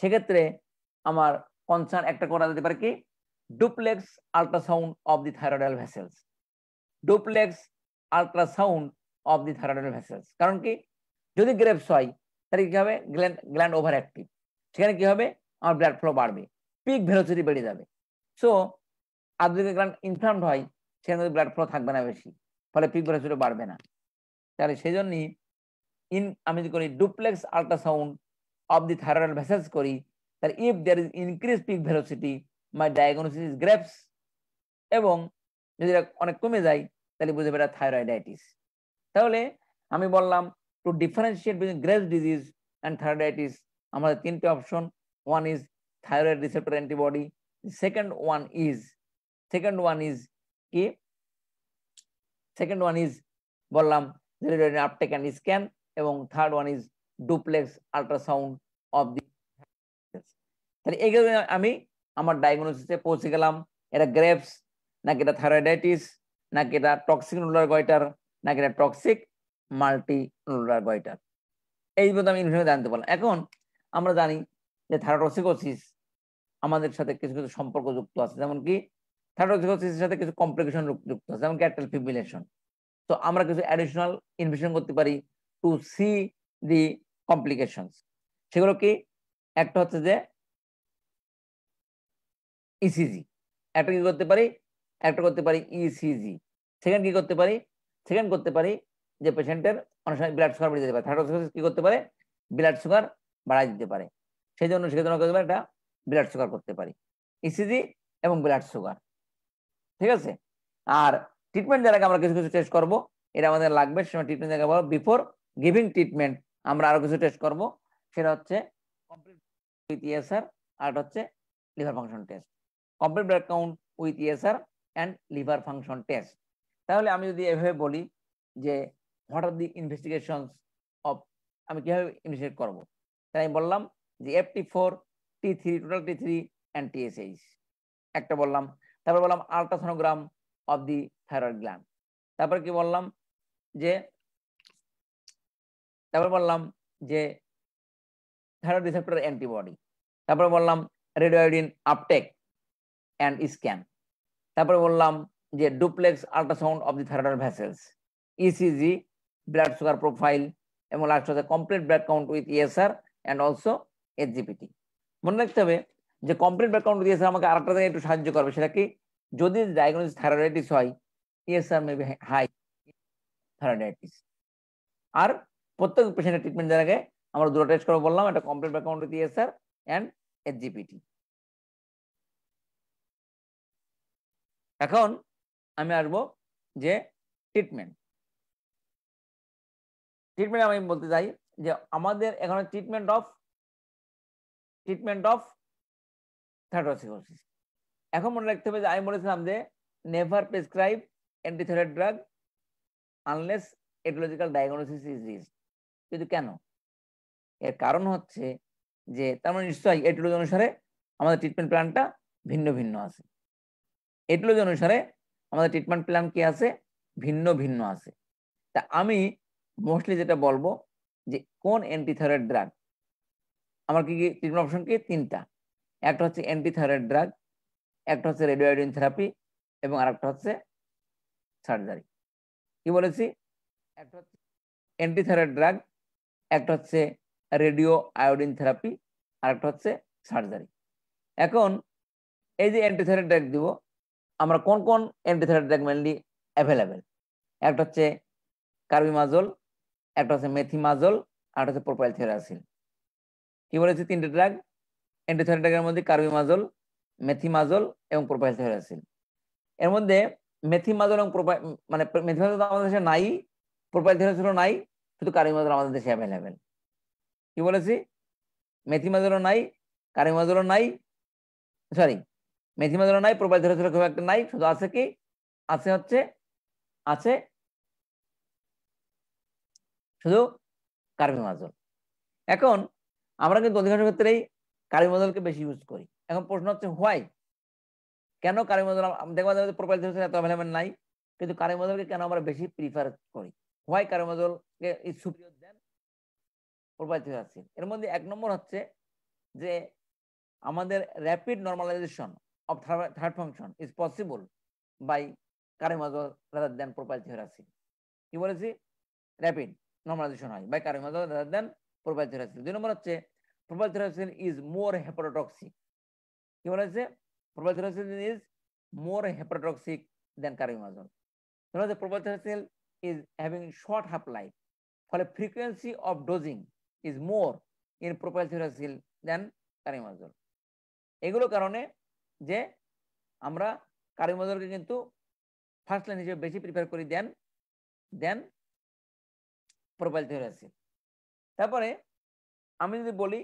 সেক্ষেত্রে আমার কনসার্ন একটা করা যেতে পারে কি duplex ultrasound of the thyroidal vessels duplex ultrasound of the thyroidal vessels কারণ কি যদি গ্রেপস হয় তাহলে কি হবে গ্ল্যান্ড গ্ল্যান্ড ওভার অ্যাক্টিভ সেখানে কি হবে আমার ব্লাড ফ্লো বাড়বে পিক ভেলোসিটি বেড়ে যাবে সো আর যদি গ্ল্যান্ড ইনফ্লামড হয় সেখানে ব্লাড ফ্লো থাকবে না বেশি ফলে পিক ভেলোসিটি বাড়বে না তাহলে সেই জন্যই ইন আমি যদি করি duplex ultrasound of the thyroidal vessels করি তাহলে if there is increase peak velocity my diagnosis is Graves এবং যদি অনেক কমে যায় তাহলে বুঝে পেটা থাইরয়েডাইটিস তাহলে আমি বললাম to differentiate between Graves disease and thyroiditis আমাদের তিনটে option one is thyroid receptor antibody second one is second one is কি সেকেন্ড ওয়ান ইজ বললাম আপটেক অ্যান্ড স্ক্যান এবং third one is duplex ultrasound of the তাহলে এগুলো আমি আমার ডায়াগনোসিসে পৌঁছে গেলাম এটা গ্রেপস নাকি এটা থাইরয়েডাইটিস নাকি এটা টক্সিক নোলার গয়টার নাকি এটা টক্সিক মাল্টি নোলার গয়টার এই পর্যন্ত আমি ইনফরমেশন জানতে পারলাম এখন আমরা জানি যে থাইরোটক্সিকোসিস আমাদের সাথে কিছু কিছু সম্পর্ক যুক্ত আছে যেমন কি থাইরোটক্সিকোসিসের সাথে কিছু কমপ্লিকেশন যুক্ত আছে যেমন ক্যাটাল ফিবিলেশন তো আমরা কিছু অ্যাডিশনাল ইনফেকশন করতে পারি টু সি দি কমপ্লিকেশনস সেগুলো কি একটা হচ্ছে যে ইসিজি e একটা কি করতে পারি একটা করতে পারি ইসিজি সেকেন্ড কি করতে পারি সেকেন্ড করতে পারি যে পেশেন্টের অনেক সময় ব্লাড সুগার বেড়ে যেতে পারে থার্ড কি করতে পারে ব্লাড সুগার বাড়া দিতে পারে সেই জন্য সেক্ষেত্রে করতে একটা ব্লাড সুগার করতে পারি ইসিজি e এবং ব্লাড সুগার ঠিক আছে আর ট্রিটমেন্ট যারা আমরা কিছু কিছু টেস্ট করবো এটা আমাদের লাগবে সেসময় ট্রিটমেন্ট দেখা বলো বিফোর গিভিং ট্রিটমেন্ট আমরা আরো কিছু টেস্ট করব সেটা হচ্ছে কমপ্লিট আর হচ্ছে liver function test complete blood count with ESR and liver function test তাহলে আমি যদি এভাবে বলি যে what are the investigations of আমি কিভাবে ইনভেস্টিগেট করবো তাই আমি বললাম যে F T four T three total T three and TSH একটা বললাম তারপর বললাম ultrasonogram of the thyroid gland তারপর কি বললাম যে তারপর বললাম যে থাইরয়েড রিসেপ্টর অ্যান্টিবডি তারপর বললাম রেডিওডিন আপটেক অ্যান্ড স্ক্যান তারপরে বললাম যে duplex ultrasound of the thyroid vessels ECG blood sugar profile এবং লাস্ট হচ্ছে complete blood count with ESR and also SGPT মনে রাখতে হবে যে complete blood count with ESR আমাকে আরেকটা দিন একটু সাহায্য করবে সেটা কি যদি ডায়াগনোসিস থাইরয়েডাইটিস হয় ইএসআর মেবি হাই থাইরয়েডাইটিস আর প্রত্যেক পেশেন্টের ট্রিটমেন্ট দেওয়ার আগে আমরা দুটো টেস্ট করে বললাম একটা complete account count with ESR and SGPT এখন আমি আসবো যে ট্রিটমেন্ট ট্রিটমেন্ট আমি বলতে চাই যে আমাদের এখানে treatment of treatment of thyrotoxicosis এখন মনে রাখতে হবে যে আমি বলেছিলাম যে never prescribe antithyroid drug unless aetiological diagnosis is কিন্তু কেন এর কারণ হচ্ছে যে তার মানে নিশ্চয়ই এটোলজি অনুসারে আমাদের ট্রিটমেন্ট প্ল্যানটা ভিন্ন ভিন্ন আছে এটলজি অনুসারে আমাদের ট্রিটমেন্ট প্ল্যান কি আছে ভিন্ন ভিন্ন আছে তা আমি মোস্টলি যেটা বলবো যে কোন অ্যান্টিথাইরয়েড ড্রাগ আমার কি কি ট্রিটমেন্ট অপশন কি তিনটা একটা হচ্ছে অ্যান্টিথাইরয়েড ড্রাগ একটা হচ্ছে আয়োডিন থেরাপি এবং আরেকটা হচ্ছে সার্জারি কি বলেছি একটা হচ্ছে অ্যান্টিথাইরয়েড ড্রাগ একটা হচ্ছে রেডিও আয়োডিন থেরাপি আর একটা হচ্ছে সার্জারি এখন এই যে অ্যান্টিথাইরয়েড ড্রাগ দিব আমরা কোন কোন অ্যান্টিথেরাটিক ড্রাগ মেনলি অ্যাভেলেবেল একটা হচ্ছে কার্বিমাজল একটা হচ্ছে মেথিমাজল আর হচ্ছে প্রোপাইল থেরাসিল কি বলেছি তিনটে ড্রাগ অ্যান্টিথেরাটিক ড্রাগের মধ্যে কার্বিমাজল মেথিমাজল এবং প্রোপাইল থেরাসিল এর মধ্যে মেথিমাজল এবং প্রোপাইল মানে মেথিমাজল আমাদের দেশে নাই প্রোপাইল থেরাসিলও নাই শুধু কার্বিমাজল আমাদের দেশে অ্যাভেলেবেল কি বলেছি মেথিমাজলও নাই কার্বিমাজলও নাই সরি মেথিমাদুরা নাই প্রবাদ ধরে ধরে খুব একটা নাই শুধু আছে কি আছে হচ্ছে আছে শুধু কার্বিমাজল এখন আমরা কিন্তু অধিকাংশ ক্ষেত্রেই কার্বিমাজলকে বেশি ইউজ করি এখন প্রশ্ন হচ্ছে হোয়াই কেন কার্বিমাজল দেখবা যাবে প্রোফাইল ধরে এত অ্যাভেলেবেল নাই কিন্তু কার্বিমাজলকে কেন আমরা বেশি প্রিফার করি হোয়াই কার্বিমাজলকে সুপ্রিয় দেন প্রোফাইল আছে এর মধ্যে এক নম্বর হচ্ছে যে আমাদের rapid normalisation of third function is possible by Karamazov rather than propile theoracy. কি বলেছি র্যাপিড নর্মালাইজেশন হয় by Karamazov rather than propile theoracy. দুই নম্বর হচ্ছে propile theoracy is more hepatotoxic. কি বলেছে propile theoracy is more hepatotoxic than Karamazov. দুই নম্বর propile theoracy is having short half life. ফলে frequency of dosing is more in propile theoracy than Karamazov. এগুলো কারণে যে আমরা কারি মজুরকে কিন্তু ফার্স্ট লাইন হিসেবে বেশি প্রিফার করি দেন দেন প্রোফাইল থিওরাসি তারপরে আমি যদি বলি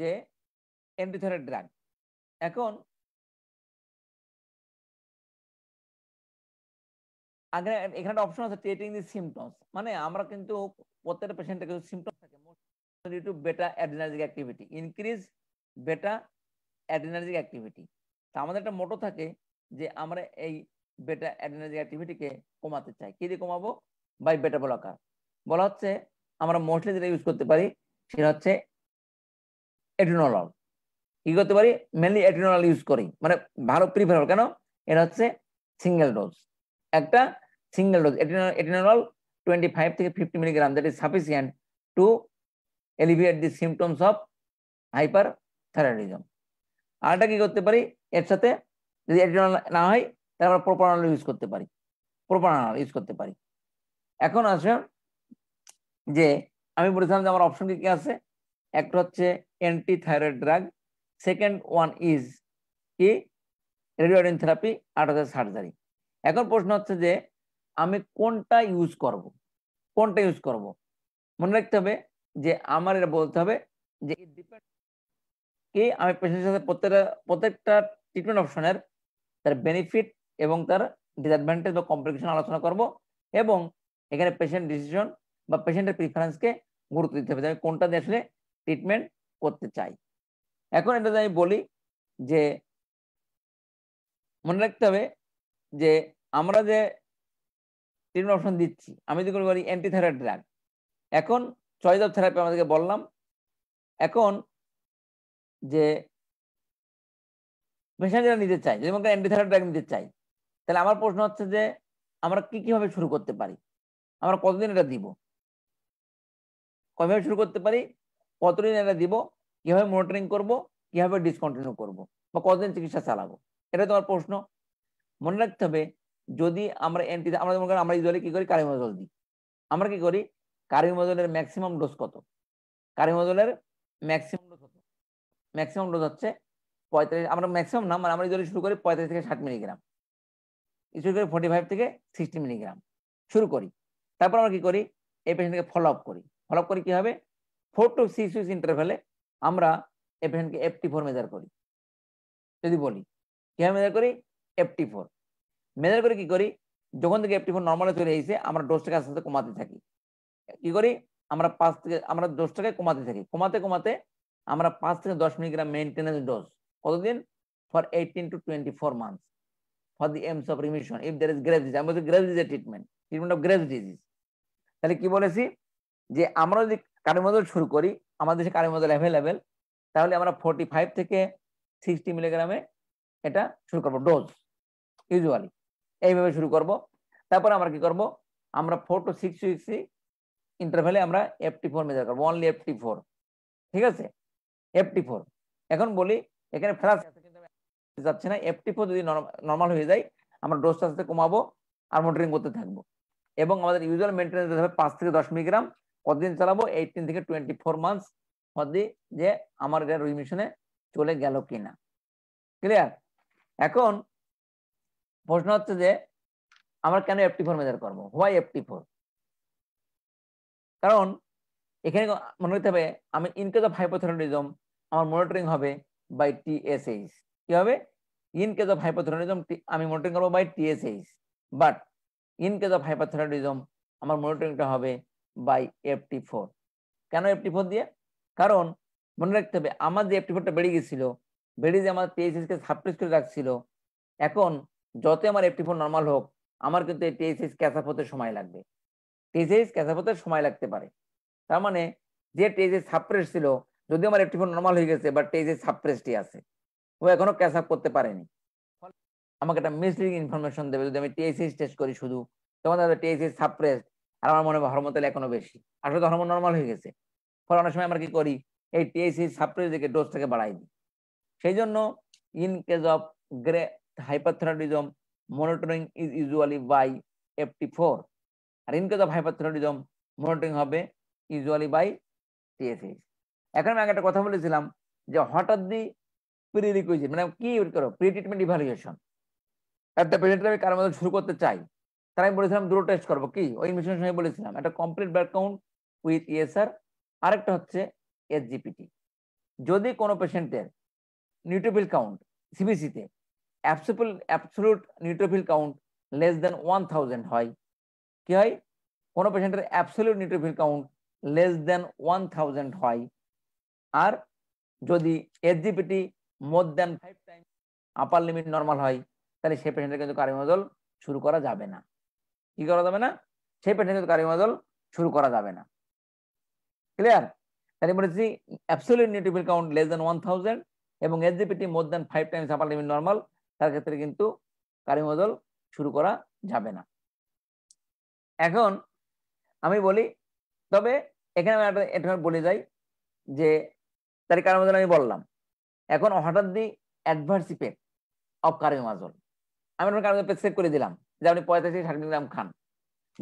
যে অ্যান্টিথোরাইড ড্রাগ এখন আগে এখানে অপশন আছে ট্রিটিং দি সিমটমস মানে আমরা কিন্তু প্রত্যেকটা পেশেন্টের কিছু সিমটমস থাকে ডিউ টু বেটা অ্যাড্রিনার্জিক অ্যাক্টিভিটি ইনক্রিজ বেটা অ্যাড্রিনার্জিক অ্যাক্টিভিটি তা আমাদের একটা মোটো থাকে যে আমরা এই বেটা অ্যাডেনার্জি অ্যাক্টিভিটিকে কমাতে চাই কি দিয়ে কমাবো বাই বেটা ব্লকার বলা হচ্ছে আমরা মোস্টলি যেটা ইউজ করতে পারি সেটা হচ্ছে এডিনোলল কি করতে পারি মেনলি এডিনোলল ইউজ করি মানে ভালো প্রিফার কেন এটা হচ্ছে সিঙ্গেল ডোজ একটা single dose atenolol twenty five থেকে fifty milligram that is sufficient to alleviate the symptoms of hyperthyroidism আরেকটা কি করতে পারি এর সাথে যদি অ্যাডিনল না হয় তাহলে আমরা প্রোপারনাল ইউজ করতে পারি প্রোপানল ইউজ করতে পারি এখন আছে যে আমি বলেছিলাম যে আমার অপশন কি কি আছে একটা হচ্ছে anti thyroid drug second one is কি রেডিওডিন থেরাপি আর হচ্ছে সার্জারি এখন প্রশ্ন হচ্ছে যে আমি কোনটা ইউজ করব কোনটা ইউজ করব মনে রাখতে হবে যে আমার এটা বলতে হবে যে ইট ডিপেন্ড কি আমি পেশেন্টের সাথে প্রত্যেকটা প্রত্যেকটা ট্রিটমেন্ট অপশনের তার বেনিফিট এবং তার ডিসঅ্যাডভান্টেজ বা কমপ্লিকেশন আলোচনা করব এবং এখানে পেশেন্ট ডিসিশন বা পেশেন্টের প্রিফারেন্সকে গুরুত্ব দিতে হবে আমি কোনটা দিয়ে আসলে ট্রিটমেন্ট করতে চাই এখন এটা আমি বলি যে মনে রাখতে হবে যে আমরা যে ট্রিটমেন্ট অপশন দিচ্ছি আমি যদি বলি অ্যান্টিথাইরয়েড ড্রাগ এখন চয়েস অফ থেরাপি আমাদেরকে বললাম এখন যে প্যাসেঞ্জার নিতে চাই যদি মনে এমবি থার্ড ব্যাগ নিতে চাই তাহলে আমার প্রশ্ন হচ্ছে যে আমরা কি কিভাবে শুরু করতে পারি আমরা কতদিন এটা দিব কবে শুরু করতে পারি কতদিন এটা দিব কিভাবে মনিটরিং করব কিভাবে ডিসকন্টিনিউ করব বা কতদিন চিকিৎসা চালাবো এটা তোমার প্রশ্ন মনে রাখতে হবে যদি আমরা অ্যান্টি আমরা মনে করেন আমরা ইউজুয়ালি কি করি কারিমজল দিই আমরা কি করি কারিমজলের ম্যাক্সিমাম ডোজ কত কারিমজলের ম্যাক্সিমাম ম্যাক্সিমাম ডোজ হচ্ছে পঁয়তাল্লিশ আমরা ম্যাক্সিমাম না মানে আমরা যদি শুরু করি পঁয়তাল্লিশ থেকে ষাট মিলিগ্রাম শুরু করি ফোর্টি ফাইভ থেকে সিক্সটি মিলিগ্রাম শুরু করি তারপর আমরা কি করি এই পেশেন্টকে ফলো আপ করি ফলো আপ করি কী হবে ফোর টু সিক্স উইক্স ইন্টারভেলে আমরা এই পেশেন্টকে এফটি ফোর মেজার করি যদি বলি কীভাবে মেজার করি এফটি ফোর মেজার করে কি করি যখন থেকে এফটি ফোর নর্মালে চলে এসে আমরা ডোজটাকে আস্তে আস্তে কমাতে থাকি কি করি আমরা পাঁচ থেকে আমরা ডোজটাকে কমাতে থাকি কমাতে কমাতে আমরা পাঁচ থেকে দশ মিলিগ্রাম মেনটেন্স ডোজ কতদিন for eighteen to twenty four months for the aims of remission if there is Grave disease আমি বলছি গ্রেভ ডিজিজের treatment treatment of Grave disease তাহলে কি বলেছি যে আমরা যদি কারিমজল শুরু করি আমাদের দেশে কারিমজল অ্যাভেলেবেল তাহলে আমরা ফোর্টি ফাইভ থেকে সিক্সটি মিলিগ্রামে এটা শুরু করবো ডোজ ইউজুয়ালি এইভাবে শুরু করব তারপরে আমরা কি করব আমরা ফোর টু সিক্স উইক্সি ইন্টারভেলে আমরা এফটি ফোর মেজার করবো অনলি এফটি ফোর ঠিক আছে এফটি ফোর এখন বলি এখানে ফ্লাস যাচ্ছে না এফটি ফোর যদি নর্মাল হয়ে যায় আমরা ডোজটা আস্তে কমাবো আর মনিটরিং করতে থাকবো এবং আমাদের ইউজুয়াল মেনটেন্স হবে পাঁচ থেকে দশ মিলিগ্রাম কতদিন চালাবো এইটিন থেকে টোয়েন্টি ফোর মান্থস হদি যে আমার এটা রিমিশনে চলে গেল কিনা ক্লিয়ার এখন প্রশ্ন হচ্ছে যে আমরা কেন এফটি ফোর মেজার করবো হোয়াই এফটি ফোর কারণ এখানে মনে হতে হবে আমি ইনকেজ অফ হাইপোথেরোনিজম আমার মনিটরিং হবে বাই টিএসএইচ কি হবে ইন কেস অফ হাইপাথোরানিজম আমি মনিটরিং করবো by TSH but in case of hyperthyroidism আমার মনিটরিংটা হবে বাই এফটি ফোর কেন এফটি ফোর দিয়ে কারণ মনে রাখতে হবে আমার যে এফটি ফোরটা বেড়ে গেছিল বেড়ে যে আমার টিএসএসকে সাপ্রেস করে রাখছিল এখন যতই আমার এফটি ফোর নর্মাল হোক আমার কিন্তু এই টিএসএস ক্যাচাপ হতে সময় লাগবে টিএসএস ক্যাচাপ হতে সময় লাগতে পারে তার মানে যে টিএসএস সাপ্রেস ছিল যদিও আমার একটু নর্মাল হয়ে গেছে বাট এই যে সাপ্রেসটি আছে ও এখনো ক্যাচ আপ করতে পারেনি আমাকে একটা মিসলিডিং ইনফরমেশন দেবে যদি আমি টিএসএস টেস্ট করি শুধু তখন টিএসএস সাপ্রেস আর আমার মনে হয় হরমোন তেল এখনো বেশি আসলে তো হরমোন নর্মাল হয়ে গেছে ফলে অনেক সময় আমরা কি করি এই টিএসএস সাপ্রেস দিকে ডোজটাকে বাড়াই দিই সেই জন্য in case of Grave hyperthyroidism monitoring is usually by FT four আর in case of hyperthyroidism monitoring হবে ইউজুয়ালি বাই টিএসএস এখন আমি একটা কথা বলেছিলাম যে হঠাৎ দি প্রি রিকুইজিট মানে কি করো প্রি ট্রিটমেন্ট ইভালুয়েশন একটা পেশেন্টকে আমি কার মধ্যে শুরু করতে চাই তার আমি বলেছিলাম দুটো টেস্ট করবো কি ওই মিশনের সময় বলেছিলাম একটা complete background count with ESR আরেকটা হচ্ছে এসজিপিটি যদি কোনো পেশেন্টের নিউট্রোফিল কাউন্ট সিবিসিতে absolute absolute neutrophil count less than one thousand হয় কি হয় কোনো পেশেন্টের absolute neutrophil count less than one thousand হয় আর যদি SGPT more than five time upper limit normal হয় তাহলে সেই পেশেন্টের কিন্তু কারিমজল শুরু করা যাবে না কি করা যাবে না সেই পেশেন্টের কিন্তু কারিমজল শুরু করা যাবে না ক্লিয়ার তাহলে বলেছি absolute neutrophil count less than one thousand এবং SGPT more than five times upper limit normal তার ক্ষেত্রে কিন্তু কারিমজল শুরু করা যাবে না এখন আমি বলি তবে এখানে আমি একটা বলে যাই যে তার কারণ আমি বললাম এখন হঠাৎ দি অ্যাডভার্সি ইফেক্ট অফ মাজল আমি আপনার কার্বিমাজল প্রেসক্রাইব করে দিলাম যে আপনি পঁয়তাল্লিশ ষাট গ্রাম খান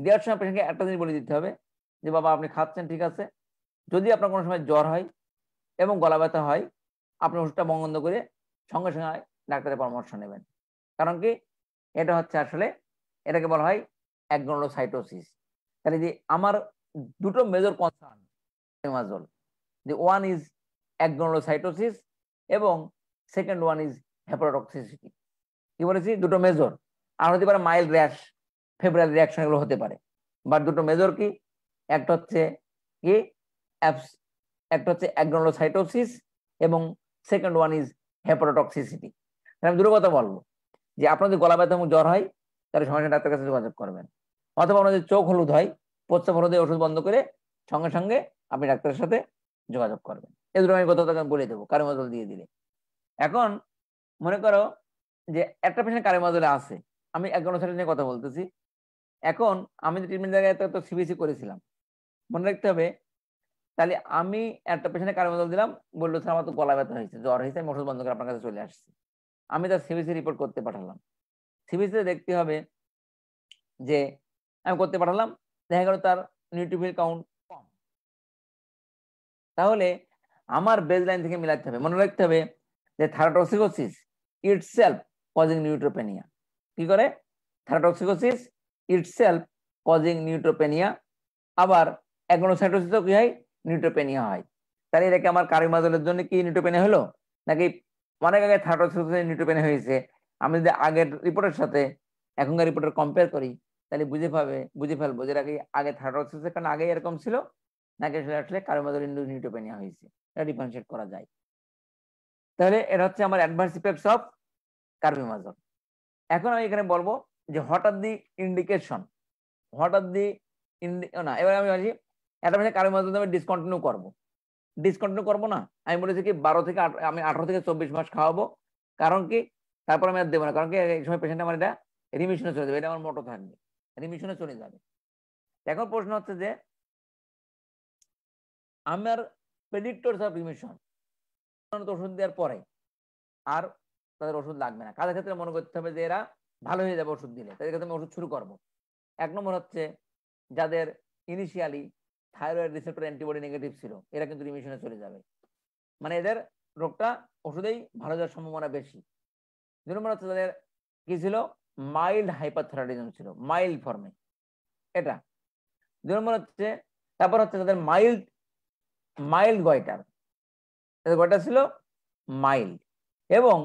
দেওয়ার সময় আপনাকে একটা জিনিস বলে দিতে হবে যে বাবা আপনি খাচ্ছেন ঠিক আছে যদি আপনার কোনো সময় জ্বর হয় এবং গলা ব্যথা হয় আপনি ওষুধটা বঙ্গন্ধ করে সঙ্গে সঙ্গে ডাক্তারের পরামর্শ নেবেন কারণ কি এটা হচ্ছে আসলে এটাকে বলা হয় অ্যাগ্নোলোসাইটোসিস তাহলে যে আমার দুটো মেজর কনসার্ন যে ওয়ান ইজ অ্যাগনোলোসাইটোসিস এবং সেকেন্ড ওয়ান ইজ হ্যাপারোটক্সিসিটি কি বলেছি দুটো মেজর আর হতে পারে মাইল র্যাশ ফেব্রুয়ারি রিয়াকশন এগুলো হতে পারে বাট দুটো মেজর কি একটা হচ্ছে কি একটা হচ্ছে অ্যাগনোলোসাইটোসিস এবং সেকেন্ড ওয়ান ইজ হেপাটোটক্সিসিটি আমি দুটো কথা বলবো যে আপনাদের গলা ব্যথা এবং জ্বর হয় তাহলে সঙ্গে সঙ্গে ডাক্তার কাছে যোগাযোগ করবেন অথবা আপনাদের চোখ হলুদ হয় প্রস্তাব হলুদে ওষুধ বন্ধ করে সঙ্গে সঙ্গে আপনি ডাক্তারের সাথে যোগাযোগ করবেন এ আমি কথা তখন বলে দেবো কারো মজল দিয়ে দিলে এখন মনে করো যে একটা পেশেন্ট কারো মজলে আসে আমি এক অনুসারে নিয়ে কথা বলতেছি এখন আমি যে ট্রিটমেন্ট জায়গায় তো সিবিসি করেছিলাম মনে রাখতে হবে তাহলে আমি একটা পেশেন্টে কারো মজল দিলাম বললো স্যার আমার তো গলা ব্যথা হয়েছে জ্বর হয়েছে আমি ওষুধ বন্ধ করে আপনার কাছে চলে আসছি আমি তার সিবিসি রিপোর্ট করতে পাঠালাম সিবিসিতে দেখতে হবে যে আমি করতে পাঠালাম দেখা গেল তার নিউট্রিফিল কাউন্ট কম তাহলে আমার বেজ লাইন থেকে মিলাতে হবে মনে রাখতে হবে যে থারাটক্সিকোসিস ইটসেলফ কজিং নিউট্রোপেনিয়া কি করে থারাটক্সিকোসিস ইটসেলফ কজিং নিউট্রোপেনিয়া আবার অ্যাগনোসাইটোসিসও কি হয় নিউট্রোপেনিয়া হয় তাহলে এটাকে আমার কারিমাজলের জন্য কি নিউট্রোপেনিয়া হলো নাকি অনেক আগে থারাটক্সিকোসিস নিউট্রোপেনিয়া হয়েছে আমি যদি আগের রিপোর্টের সাথে এখনকার রিপোর্টের কম্পেয়ার করি তাহলে বুঝে পাবে বুঝে ফেলবো যেটা কি আগে থার্ড অক্সিসের কারণে আগে এরকম ছিল নাকের আসলে হয়েছে এটা ডিফারেন্সিয়েট করা যায় তাহলে এটা হচ্ছে আমার অ্যাডভান্স ইফেক্টস অফ এখন আমি এখানে বলবো যে দি ইন্ডিকেশন দি না এবার আমি বলছি আমি ডিসকন্টিনিউ করবো ডিসকন্টিনিউ করবো না আমি বলেছি কি বারো থেকে আমি আঠারো থেকে চব্বিশ মাস খাওয়াবো কারণ কি তারপর আমি আর দেবো না কারণ কি এই সময় পেশেন্ট আমার এটা রিমিশনে চলে যাবে এটা আমার মোটো থাকবে রিমিশনে চলে যাবে এখন প্রশ্ন হচ্ছে যে আমার প্রেডিক্টরস অফ রিমিশন ওষুধ দেওয়ার পরে আর তাদের ওষুধ লাগবে না কাদের ক্ষেত্রে মনে করতে হবে যে এরা ভালো হয়ে যাবে ওষুধ দিলে তাদের ক্ষেত্রে আমি ওষুধ শুরু করবো এক নম্বর হচ্ছে যাদের initially thyroid receptor antibody negative ছিল এরা কিন্তু রিমিশনে চলে যাবে মানে এদের রোগটা ওষুধেই ভালো যাওয়ার সম্ভাবনা বেশি দুই নম্বর হচ্ছে তাদের কি ছিল মাইল্ড হাইপারথাইরয়েডিজম ছিল মাইল্ড ফর্মে এটা দুই নম্বর হচ্ছে তারপর হচ্ছে তাদের মাইল্ড মাইল্ড গয়টার গয়টা ছিল মাইল্ড এবং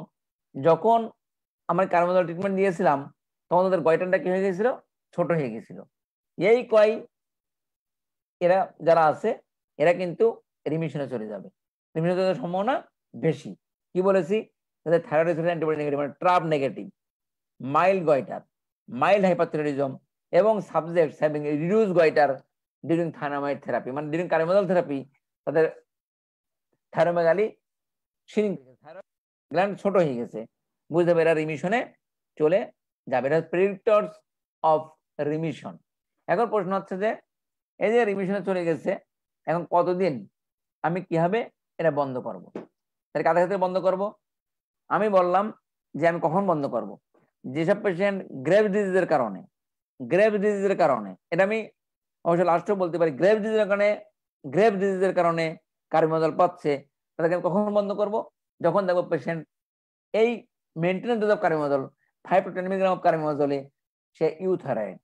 যখন আমরা কার্বোদল ট্রিটমেন্ট দিয়েছিলাম তখন তাদের গয়টানটা কি হয়ে গেছিল ছোট হয়ে গেছিল এই কয় এরা যারা আছে এরা কিন্তু রিমিশনে চলে যাবে রিমিশনে চলে সম্ভাবনা বেশি কি বলেছি তাদের থাইরয়েড অ্যান্টিবডি নেগেটিভ মানে TRAb negative mild goitre mild hyperthyroidism এবং subjects having reduce goitre during thionamide therapy মানে ডিউরিং কার্বোদল থেরাপি তাদের থাইরোমেগালি সিরিং গ্ল্যান্ড ছোট হয়ে গেছে বুঝতে পারে রিমিশনে চলে যাবে এটা প্রেডিক্টরস অফ রিমিশন এখন প্রশ্ন হচ্ছে যে এই যে রিমিশনে চলে গেছে এখন কতদিন আমি কিভাবে এটা বন্ধ করব। তাহলে কাদের ক্ষেত্রে বন্ধ করব। আমি বললাম যে আমি কখন বন্ধ করব। যেসব পেশেন্ট গ্রেভ ডিজিজের কারণে গ্রেভ ডিজিজের কারণে এটা আমি অবশ্য লাস্টও বলতে পারি গ্রেভ ডিজিজের কারণে গ্রেভ ডিজিজের কারণে কার্বিমজল পাচ্ছে তাদেরকে আমি কখন বন্ধ করব যখন দেখবো পেশেন্ট এই maintenance dose of carbimazole five to ten milligram of কার্বিমজলে সে ইউথারাইড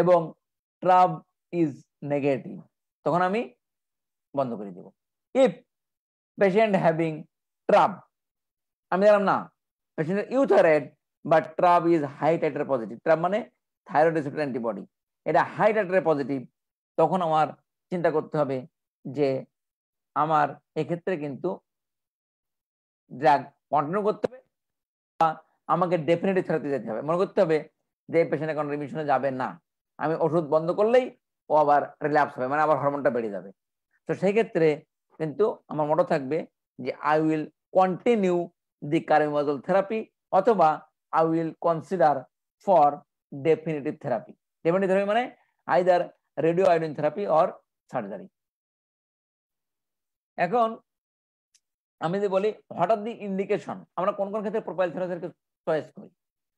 এবং ট্রাব ইজ নেগেটিভ তখন আমি বন্ধ করে দেব ইফ পেশেন্ট হ্যাভিং ট্রাব আমি জানলাম না পেশেন্টের euthyroid but TRAb is high titre positive TRAb মানে থাইরয়েড রিসেপ্টর অ্যান্টিবডি এটা হাই টাইটার পজিটিভ তখন আমার চিন্তা করতে হবে যে আমার এক্ষেত্রে কিন্তু ড্রাগ কন্টিনিউ করতে হবে বা আমাকে ডেফিনেটলি ছাড়াতে যেতে হবে মনে করতে হবে যে এই পেশেন্ট এখন রিমিশনে যাবে না আমি ওষুধ বন্ধ করলেই ও আবার রিল্যাপস হবে মানে আবার হরমোনটা বেড়ে যাবে তো সেই ক্ষেত্রে কিন্তু আমার মনে থাকবে যে I will continue the carbimazole therapy অথবা I will consider for definitive therapy definitive therapy মানে either radio iodine therapy or surgery এখন আমি যদি বলি হোয়াট আর দি ইন্ডিকেশন আমরা কোন কোন ক্ষেত্রে প্রোফাইল থেরাপিকে চয়েস করি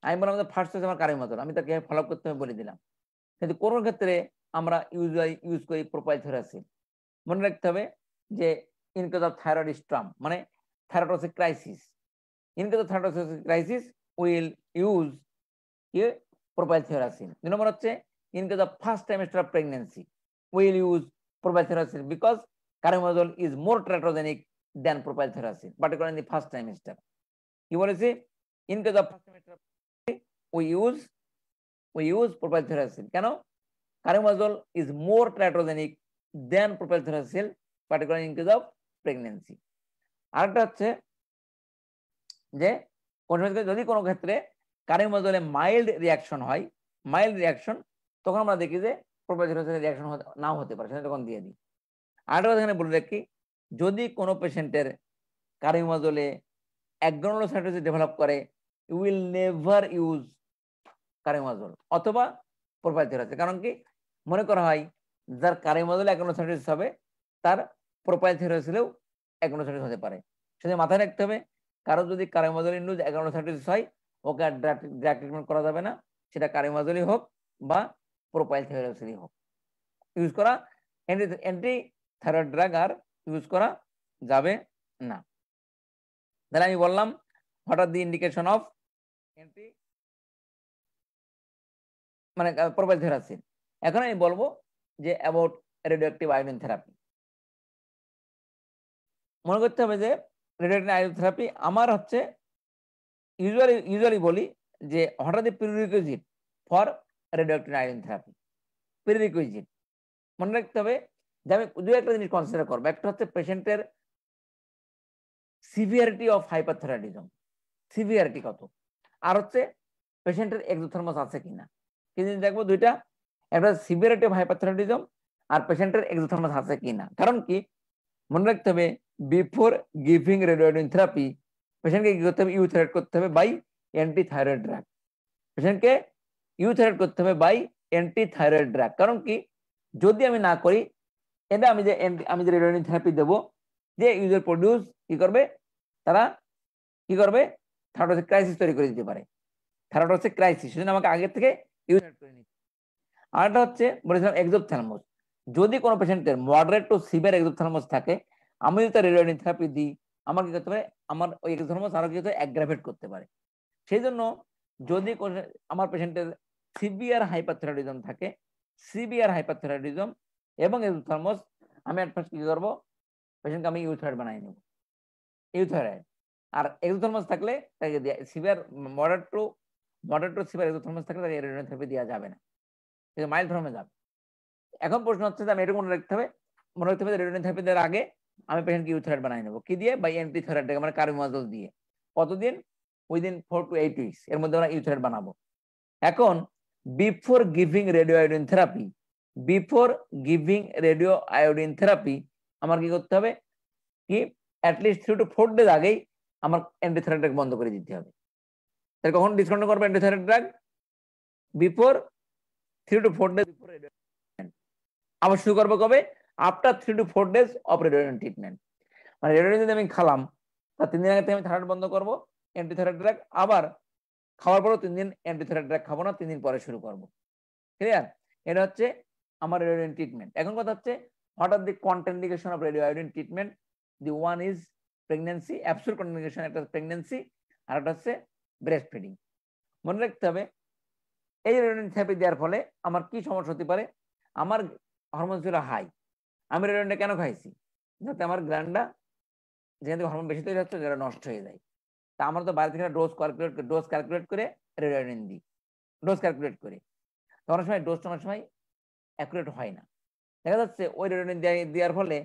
আমি বললাম ফার্স্ট হচ্ছে আমার মতন আমি তাকে ফলো আপ করতে বলে দিলাম কিন্তু কোন ক্ষেত্রে আমরা ইউজুয়ালি ইউজ করি প্রোফাইল থেরাপি মনে রাখতে হবে যে ইনকেজ অফ থাইরয়েড স্ট্রাম মানে thyrotoxicosis crisis in case of thyrotoxicosis crisis will use ইয়ে প্রোফাইল থেরাপি দুই নম্বর হচ্ছে in case of first trimester of pregnancy will use propylthoracin because carimazole is more teratogenic than propylthoracin, particularly in the first trimester. You want to see, in case of first trimester, we use we use propylthoracin. Can you? Carbamazole is more teratogenic than propylthoracin, particularly in case of pregnancy. আরেকটা হচ্ছে যে যদি কোনো ক্ষেত্রে কারিমাজলে mild reaction হয় mild reaction তখন আমরা দেখি যে প্রোভাইজন হোসেনের রিয়াকশন নাও হতে পারে সেটা তখন দিয়ে দিই আরেকটা কথা এখানে বলে রাখি যদি কোনো পেশেন্টের কারিমাজলে অ্যাগ্রোনোসাইটোসিস ডেভেলপ করে you will never use carbimazole অথবা প্রোপাইল কারণ কি মনে করা হয় যার কারিমাজলে অ্যাগ্রোনোসাইটোসিস হবে তার প্রোপাইল থেরাসিলেও অ্যাগ্রোনোসাইটোসিস হতে পারে সেটা মাথায় রাখতে হবে কারো যদি কারিমাজল ইন্ডুজ অ্যাগ্রোনোসাইটোসিস হয় ওকে আর ড্রাগ ট্রিটমেন্ট করা যাবে না সেটা কারিমাজলই হোক বা প্রোপাইল থাইরক্সিডি হোক ইউজ করা অ্যান্টি থাইরয়েড ড্রাগ আর ইউজ করা যাবে না তাহলে আমি বললাম what are the indication of anti মানে প্রোপাইল থাইরক্সিন এখন আমি বলবো যে অ্যাবাউট রেডিওঅ্যাক্টিভ আয়োডিন থেরাপি মনে করতে হবে যে রেডিওটিন আয়োডিন থেরাপি আমার হচ্ছে ইউজুয়ালি ইউজুয়ালি বলি যে হঠাৎ prerequisite for radioactive iodine therapy prerequisite মনে রাখতে হবে যে আমি দু একটা জিনিস কনসিডার করবো একটা হচ্ছে পেশেন্টের সিভিয়ারিটি অফ হাইপাথেরাটিজম সিভিয়ারিটি কত আর হচ্ছে পেশেন্টের এক্সোথর্মাস আছে কিনা না কিন্তু দেখবো দুইটা একটা সিভিয়ারিটি অফ হাইপারথেরাডিজম আর পেশেন্টের এক্সোথর্মাস আছে কিনা কারণ কি মনে রাখতে হবে বিফোর গিভিং রেডিওডিন থেরাপি পেশেন্টকে কি করতে হবে ইউথেরাইড করতে হবে বাই অ্যান্টি থাইরয়েড ড্রাগ পেশেন্টকে ইউথাইরয়েড করতে হবে বাই অ্যান্টি থাইরয়েড ড্রাগ কারণ কি যদি আমি না করি এটা আমি যে আমি যে রেডিওনিন থেরাপি দেবো যে ইউজার প্রডিউস কি করবে তারা কি করবে থাইরয়েড ক্রাইসিস তৈরি করে দিতে পারে থাইরয়েড হচ্ছে ক্রাইসিস সেজন্য আমাকে আগে থেকে ইউথাইরয়েড করে নিতে আরেকটা হচ্ছে বলেছিলাম এক্সোপথ্যালমোস যদি কোনো পেশেন্টের মডারেট টু সিভিয়ার এক্সোপথ্যালমোস থাকে আমি যদি তার রেডিওনিন থেরাপি দিই আমার কি করতে পারে আমার ওই থার্মোস আরো কি অ্যাগ্রাভেট করতে পারে সেই জন্য যদি আমার পেশেন্টের সিভিয়ার হাইপারথেরাডিজম থাকে সিভিয়ার হাইপারথেরাডিজম এবং ইউথরমস আমি অ্যাট কি করবো পেশেন্টকে আমি ইউথয়েড বানাই নেব ইউথয়েড আর এক্সোথর্মাস থাকলে তাকে দেওয়া severe moderate to moderate to severe exophthalmos থাকলে তাকে রেডিওথেরাপি দেওয়া যাবে না কিন্তু মাইল্ড ফর্মে যাবে এখন প্রশ্ন হচ্ছে যে আমি এরকম মনে রাখতে হবে মনে রাখতে হবে যে রেডিওথেরাপি দেওয়ার আগে আমি পেশেন্টকে ইউথেরাইড বানাই নেবো কি দিয়ে বা এন্টি থেরাইড মানে কার্বিমাজল দিয়ে কতদিন within four to eight weeks এর মধ্যে আমরা ইউথেরাইড বানাবো এখন before giving radioiodine therapy before giving radioiodine therapy আমার কি করতে হবে কি at least 3 to 4 ডেজ আগেই আমার অ্যান্টিথ্রাইড ড্রাগ বন্ধ করে দিতে হবে তাহলে কখন ডিসকন্টিনিউ করবে antithyroid drug before 3 to 4 days before আবার শুরু করবে কবে after 3 to 4 days of radioiodine treatment মানে রেডিওডেন্ট যদি আমি খালাম তা তিন দিন আগে আমি থাইরয়েড বন্ধ করব অ্যান্টিথ্রাইড ড্রাগ আবার খাওয়ার পরও তিন দিন অ্যান্টিথ্রাইটিক খাবো না তিন দিন পরে শুরু করবো ক্লিয়ার এটা হচ্ছে আমার রেডিওডিন ট্রিটমেন্ট এখন কথা হচ্ছে what are the contraindication of radioiodine treatment the one is pregnancy absolute contraindication একটা প্রেগনেন্সি আর একটা হচ্ছে ব্রেস্ট ফিডিং মনে রাখতে হবে এই রেডিওডিন থেরাপি দেওয়ার ফলে আমার কি সমস্যা হতে পারে আমার হরমোন ছিল হাই আমি রেডিওডিনটা কেন খাইছি যাতে আমার গ্ল্যান্ডটা যেহেতু হরমোন বেশি তৈরি হচ্ছে যেটা নষ্ট হয়ে যায় তা আমরা তো বাইরে থেকে ডোজ ক্যালকুলেট ডোজ ক্যালকুলেট করে রেডিওডিন দিই ডোজ ক্যালকুলেট করে তখন সময় ডোজটা অনেক সময় অ্যাকুরেট হয় না দেখা যাচ্ছে ওই রেডিওডিন দেওয়ার ফলে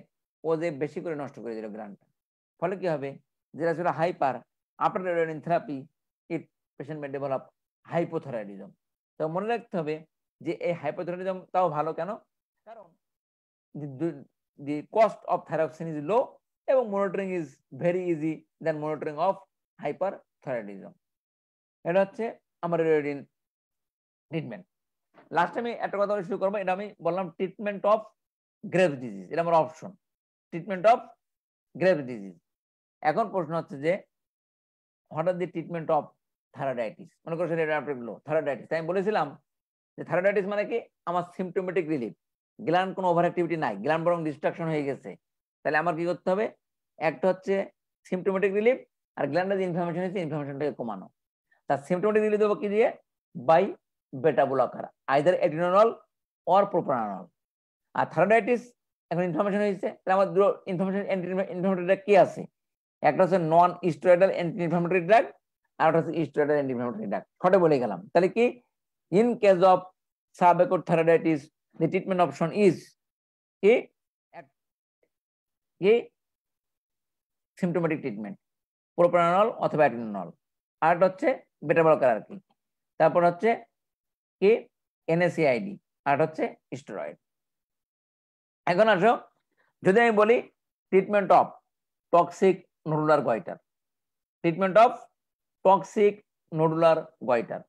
ও যে বেশি করে নষ্ট করে দিল গ্রানটা ফলে কি হবে যেটা ছিল hyper after radioiodine therapy it patient may develop hypothyroidism তো মনে রাখতে হবে যে এই হাইপোথেরাইডিজম তাও ভালো কেন কারণ the cost of thyroxine is low এবং monitoring is very easy then monitoring of hyper এটা হচ্ছে আমার রেডিন ট্রিটমেন্ট লাস্ট আমি একটা কথা শুরু করবো এটা আমি বললাম ট্রিটমেন্ট অফ গ্রেভ ডিজিজ এটা আমার option treatment of Grave disease এখন প্রশ্ন হচ্ছে যে হঠাৎ দি ট্রিটমেন্ট অফ থাইরয়েডাইটিস মনে করছেন এটা আপনাগুলো থাইরয়েডাইটিস তাই আমি বলেছিলাম যে থাইরয়েডাইটিস মানে কি আমার সিমটোমেটিক রিলিফ গ্ল্যান্ড কোনো ওভার অ্যাক্টিভিটি নাই গ্ল্যান্ড বরং ডিস্ট্রাকশন হয়ে গেছে তাহলে আমার কি করতে হবে একটা হচ্ছে সিমটোমেটিক রিলিফ আর গ্ল্যান্ডার যে ইনফ্লামেশন হয়েছে ইনফ্লামেশনটাকে কমানো তার সিমটোমেটিক দিলে দেবো কি দিয়ে by beta blocker either atenolol or propranolol আর থাইরয়েডাইটিস এখন ইনফ্লামেশন হয়েছে তাহলে আমার দুটো ইনফ্লামেশন অ্যান্টি ইনফ্লামেটরিটা কি আছে একটা হচ্ছে non steroidal anti inflammatory drug আর একটা হচ্ছে স্টেরয়েডাল অ্যান্টি ইনফ্লামেটরি ড্রাগ শর্টে বলে গেলাম তাহলে কি in case of subacute thyroiditis the treatment option is কি সিমটোমেটিক ট্রিটমেন্ট প্রোপ্রানল অথবা অ্যাড্রিনাল আর হচ্ছে বেটা ব্লকার আর কি তারপর হচ্ছে কি এনএসিআইডি আর হচ্ছে স্টেরয়েড এখন আসো যদি আমি বলি treatment of toxic nodular goitre treatment of toxic nodular goitre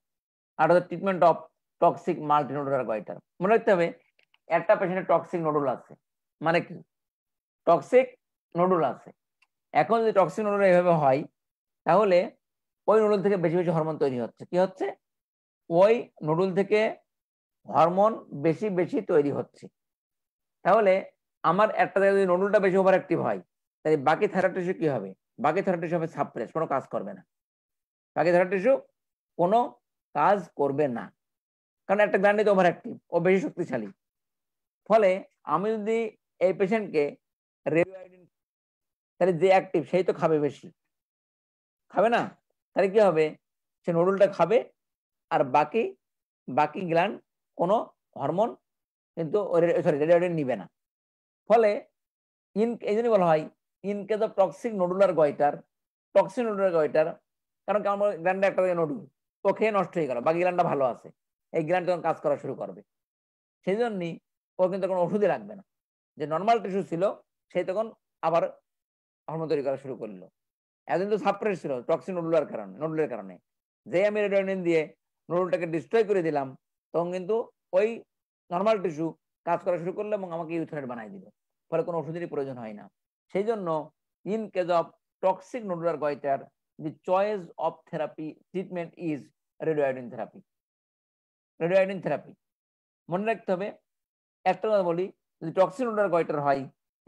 আর হচ্ছে treatment of toxic multi nodular goitre মনে রাখতে হবে একটা পেশেন্টের টক্সিক নোডুল আছে মানে কি টক্সিক নোডুল আছে এখন যদি টক্সিন অনুরোধ এভাবে হয় তাহলে ওই নুডুল থেকে বেশি বেশি হরমোন তৈরি হচ্ছে কি হচ্ছে ওই নুডুল থেকে হরমোন বেশি বেশি তৈরি হচ্ছে তাহলে আমার একটা জায়গায় যদি নুডুলটা বেশি ওভার অ্যাক্টিভ হয় তাহলে বাকি থেরাটিসু কি হবে বাকি থেরাটিসু হবে সাপ্রেস কোনো কাজ করবে না বাকি থেরাটিসু কোনো কাজ করবে না কারণ একটা গ্রান্ডিত ওভার অ্যাক্টিভ ও বেশি শক্তিশালী ফলে আমি যদি এই পেশেন্টকে রেডিওআইডিন তাহলে যে অ্যাক্টিভ সেই তো খাবে বেশি খাবে না তাহলে কি হবে সে নুডলটা খাবে আর বাকি বাকি গ্ল্যান্ড কোনো হরমোন কিন্তু সরি রেডিওডিন নিবে না ফলে ইন এই জন্যই বলা হয় in case of toxic nodular goitre toxic nodular goitre কারণ আমার গ্ল্যান্ডে একটা নোডুল ও খেয়ে নষ্ট হয়ে গেল বাকি গ্ল্যান্ডটা ভালো আছে এই গ্ল্যান্ড যখন কাজ করা শুরু করবে সেই জন্যই ও কিন্তু কোনো ওষুধই লাগবে না যে নর্মাল টিস্যু ছিল সে তখন আবার হরমোন তৈরি করা শুরু করলো এতদিন তো সাপ্রেস ছিল টক্সিন নডুলার কারণে নডুলের কারণে যে আমি রেডিওনিন দিয়ে নডুলটাকে ডিস্ট্রয় করে দিলাম তখন কিন্তু ওই নর্মাল টিস্যু কাজ করা শুরু করলো এবং আমাকে ইউথয়েড বানাই দিল ফলে কোনো ওষুধেরই প্রয়োজন হয় না সেই জন্য in case of toxic nodular goitre the choice of therapy treatment is radioiodine therapy radioiodine therapy মনে রাখতে হবে একটা কথা বলি যদি টক্সিন নোডুলার গয়টার হয়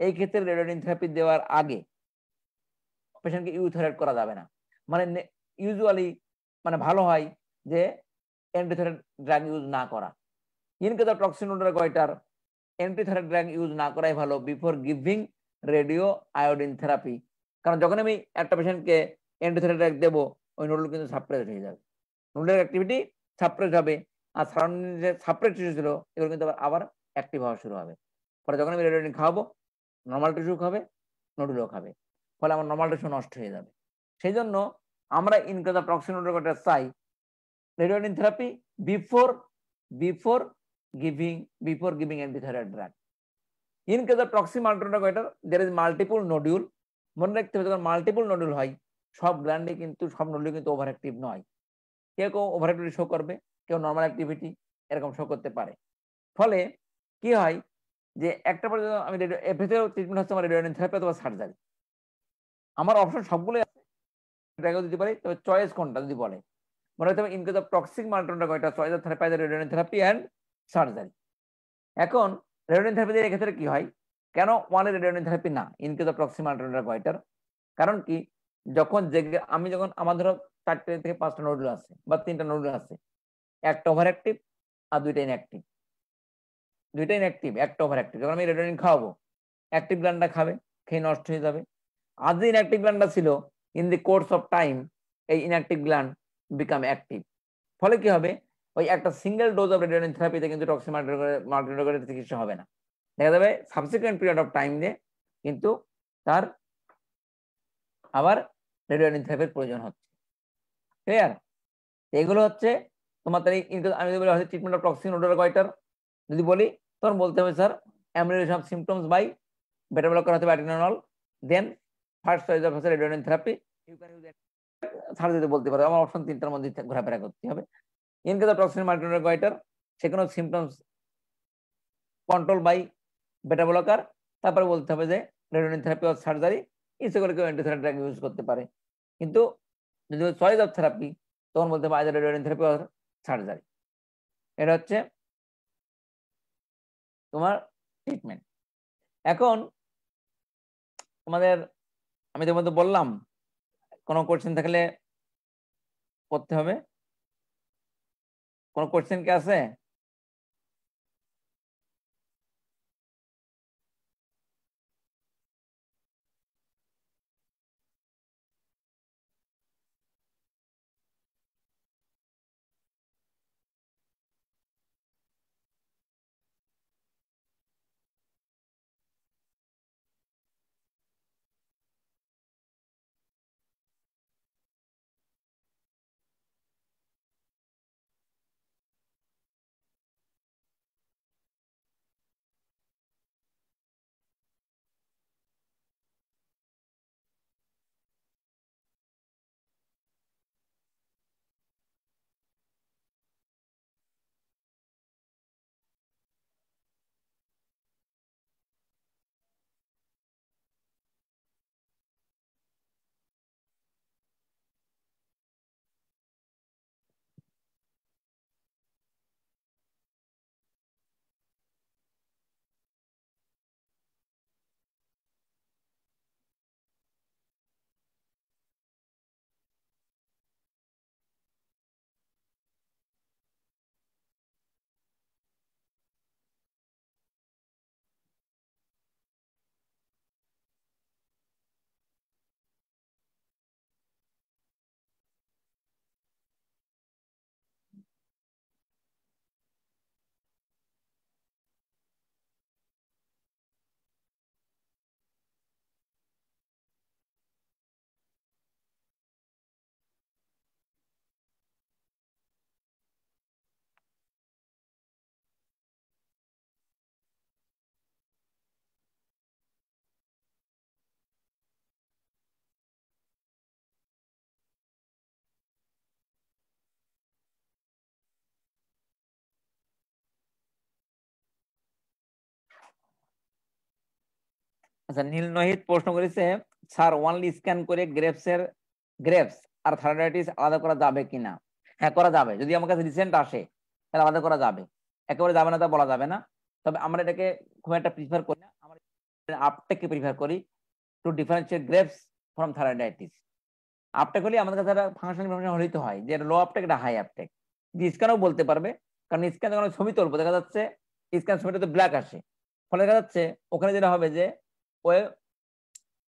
এই ক্ষেত্রে রেডিওয়াইডিন থেরাপি দেওয়ার আগে পেশেন্টকে ইউথোরেট করা যাবে না মানে ইউজুয়ালি মানে ভালো হয় যে অ্যান্টিথোরেট ড্রাগ ইউজ না করা in case of toxic nodular goitre antithyroid drug use না করাই ভালো before giving radio iodine therapy কারণ যখন আমি একটা পেশেন্টকে অ্যান্টিথোরেট ড্রাগ দেবো ওই নোডুল কিন্তু সাপ্রেস হয়ে যাবে নোডুলের অ্যাক্টিভিটি সাপ্রেস হবে আর সারাউন্ডিং যে সাপ্রেস টিস্যু ছিল এগুলো কিন্তু আবার অ্যাক্টিভ হওয়া শুরু হবে পরে যখন আমি রেডিওডিন খাওয়াবো নর্মাল টিস্যু খাবে নোডুলও খাবে ফলে আমার নর্মাল রেশিও নষ্ট হয়ে যাবে সেই জন্য আমরা ইনক্রেজ অ্যাপ্রক্সিমেটটা চাই radioiodine therapy before before giving before giving antithyroid drug of toxic আল্ট্রাটার দের ইজ মাল্টিপুল নডিউল মনে রাখতে হবে যখন মাল্টিপুল নডিউল হয় সব গ্ল্যান্ডে কিন্তু সব নডিউল কিন্তু ওভার অ্যাক্টিভ নয় কেউ কেউ ওভার অ্যাক্টিভিটি শো করবে কেউ নর্মাল অ্যাক্টিভিটি এরকম শো করতে পারে ফলে কি হয় যে একটা পর্যন্ত আমি রেডিও ট্রিটমেন্ট হচ্ছে আমার রেডিওটিন থেরাপি অথবা সার্জারি আমার অপশন সবগুলোই আছে এটাকেও দিতে পারি তবে চয়েস কোনটা যদি বলে মনে হতে হবে in case of toxic multinodular goitre choice of therapy radioiodine therapy and surgery এখন রেডিওন থেরাপিতে এক্ষেত্রে কি হয় কেন ওয়ানের রেডিওন থেরাপি না in case of toxic multinodular কয়টার কারণ কি যখন যে আমি যখন আমার ধরো চারটে থেকে পাঁচটা নোডুল আছে বা তিনটা নোডুল আছে একটা ওভার অ্যাক্টিভ আর দুইটা ইনঅ্যাক্টিভ দুইটা ইনঅ্যাক্টিভ একটা ওভার অ্যাক্টিভ যখন আমি রেডিওন খাওয়াবো অ্যাক্টিভ গ্ল্যান্ডটা খাবে খেয়ে নষ্ট হয়ে যাবে আজ যে ইনঅ্যাক্টিভ গ্ল্যান্ডটা ছিল in the course of time এই ইনঅ্যাক্টিভ গ্ল্যান্ড বিকাম অ্যাক্টিভ ফলে কি হবে ওই একটা সিঙ্গেল ডোজ অফ রেডিওন থেরাপিতে কিন্তু টক্সিমার্ডোগের চিকিৎসা হবে না দেখা যাবে সাবসিকুয়েন্ট পিরিয়ড অফ টাইম দিয়ে কিন্তু তার আবার রেডিওন থেরাপির প্রয়োজন হচ্ছে ক্লিয়ার এগুলো হচ্ছে তোমার তাহলে আমি যদি বলি হচ্ছে ট্রিটমেন্ট অফ টক্সিন কয়টার যদি বলি তখন বলতে হবে sir amelioration of symptoms by beta block করা হতে পারে দেন ফার্স্ট চয়েস অফ হচ্ছে radioiodine therapy you can use ছাড় দিতে বলতে পারো আমার অপশন তিনটার মধ্যে ঘোরাফেরা করতে হবে in case of toxin multinodular goiter সেখানে symptoms control by beta blocker তারপরে বলতে হবে যে রেডিওডেন থেরাপি অর সার্জারি ইচ্ছে করে কেউ অ্যান্টিথেরাপি ইউজ করতে পারে কিন্তু যদি চয়েস অফ থেরাপি তখন বলতে হবে either radioiodine therapy or surgery এটা হচ্ছে তোমার ট্রিটমেন্ট এখন তোমাদের আমি তো মধ্যে বললাম কোনো কোশ্চেন থাকলে করতে হবে কোনো কোশ্চেন কি আছে আচ্ছা নীল নহিত প্রশ্ন করেছে স্যার ওয়ানলি স্ক্যান করে গ্রেপসের গ্রেপস আর থাইরয়েডাইটিস আলাদা করা যাবে কিনা হ্যাঁ করা যাবে যদি আমার কাছে রিসেন্ট আসে তাহলে আলাদা করা যাবে একেবারে যাবে না তা বলা যাবে না তবে আমরা এটাকে খুব একটা প্রিফার করি না আমরা আপটেককে প্রিফার করি to differentiate Graves from thyroiditis uptake হলে আমাদের কাছে একটা ফাংশন ইনফরমেশন হলেই হয় যে লো আপটেক এটা হাই আপটেক স্ক্যানও বলতে পারবে কারণ স্ক্যান যখন ছবি তুলবো দেখা যাচ্ছে স্ক্যান ছবিটা তো ব্ল্যাক আসে ফলে দেখা যাচ্ছে ওখানে যেটা হবে যে ওই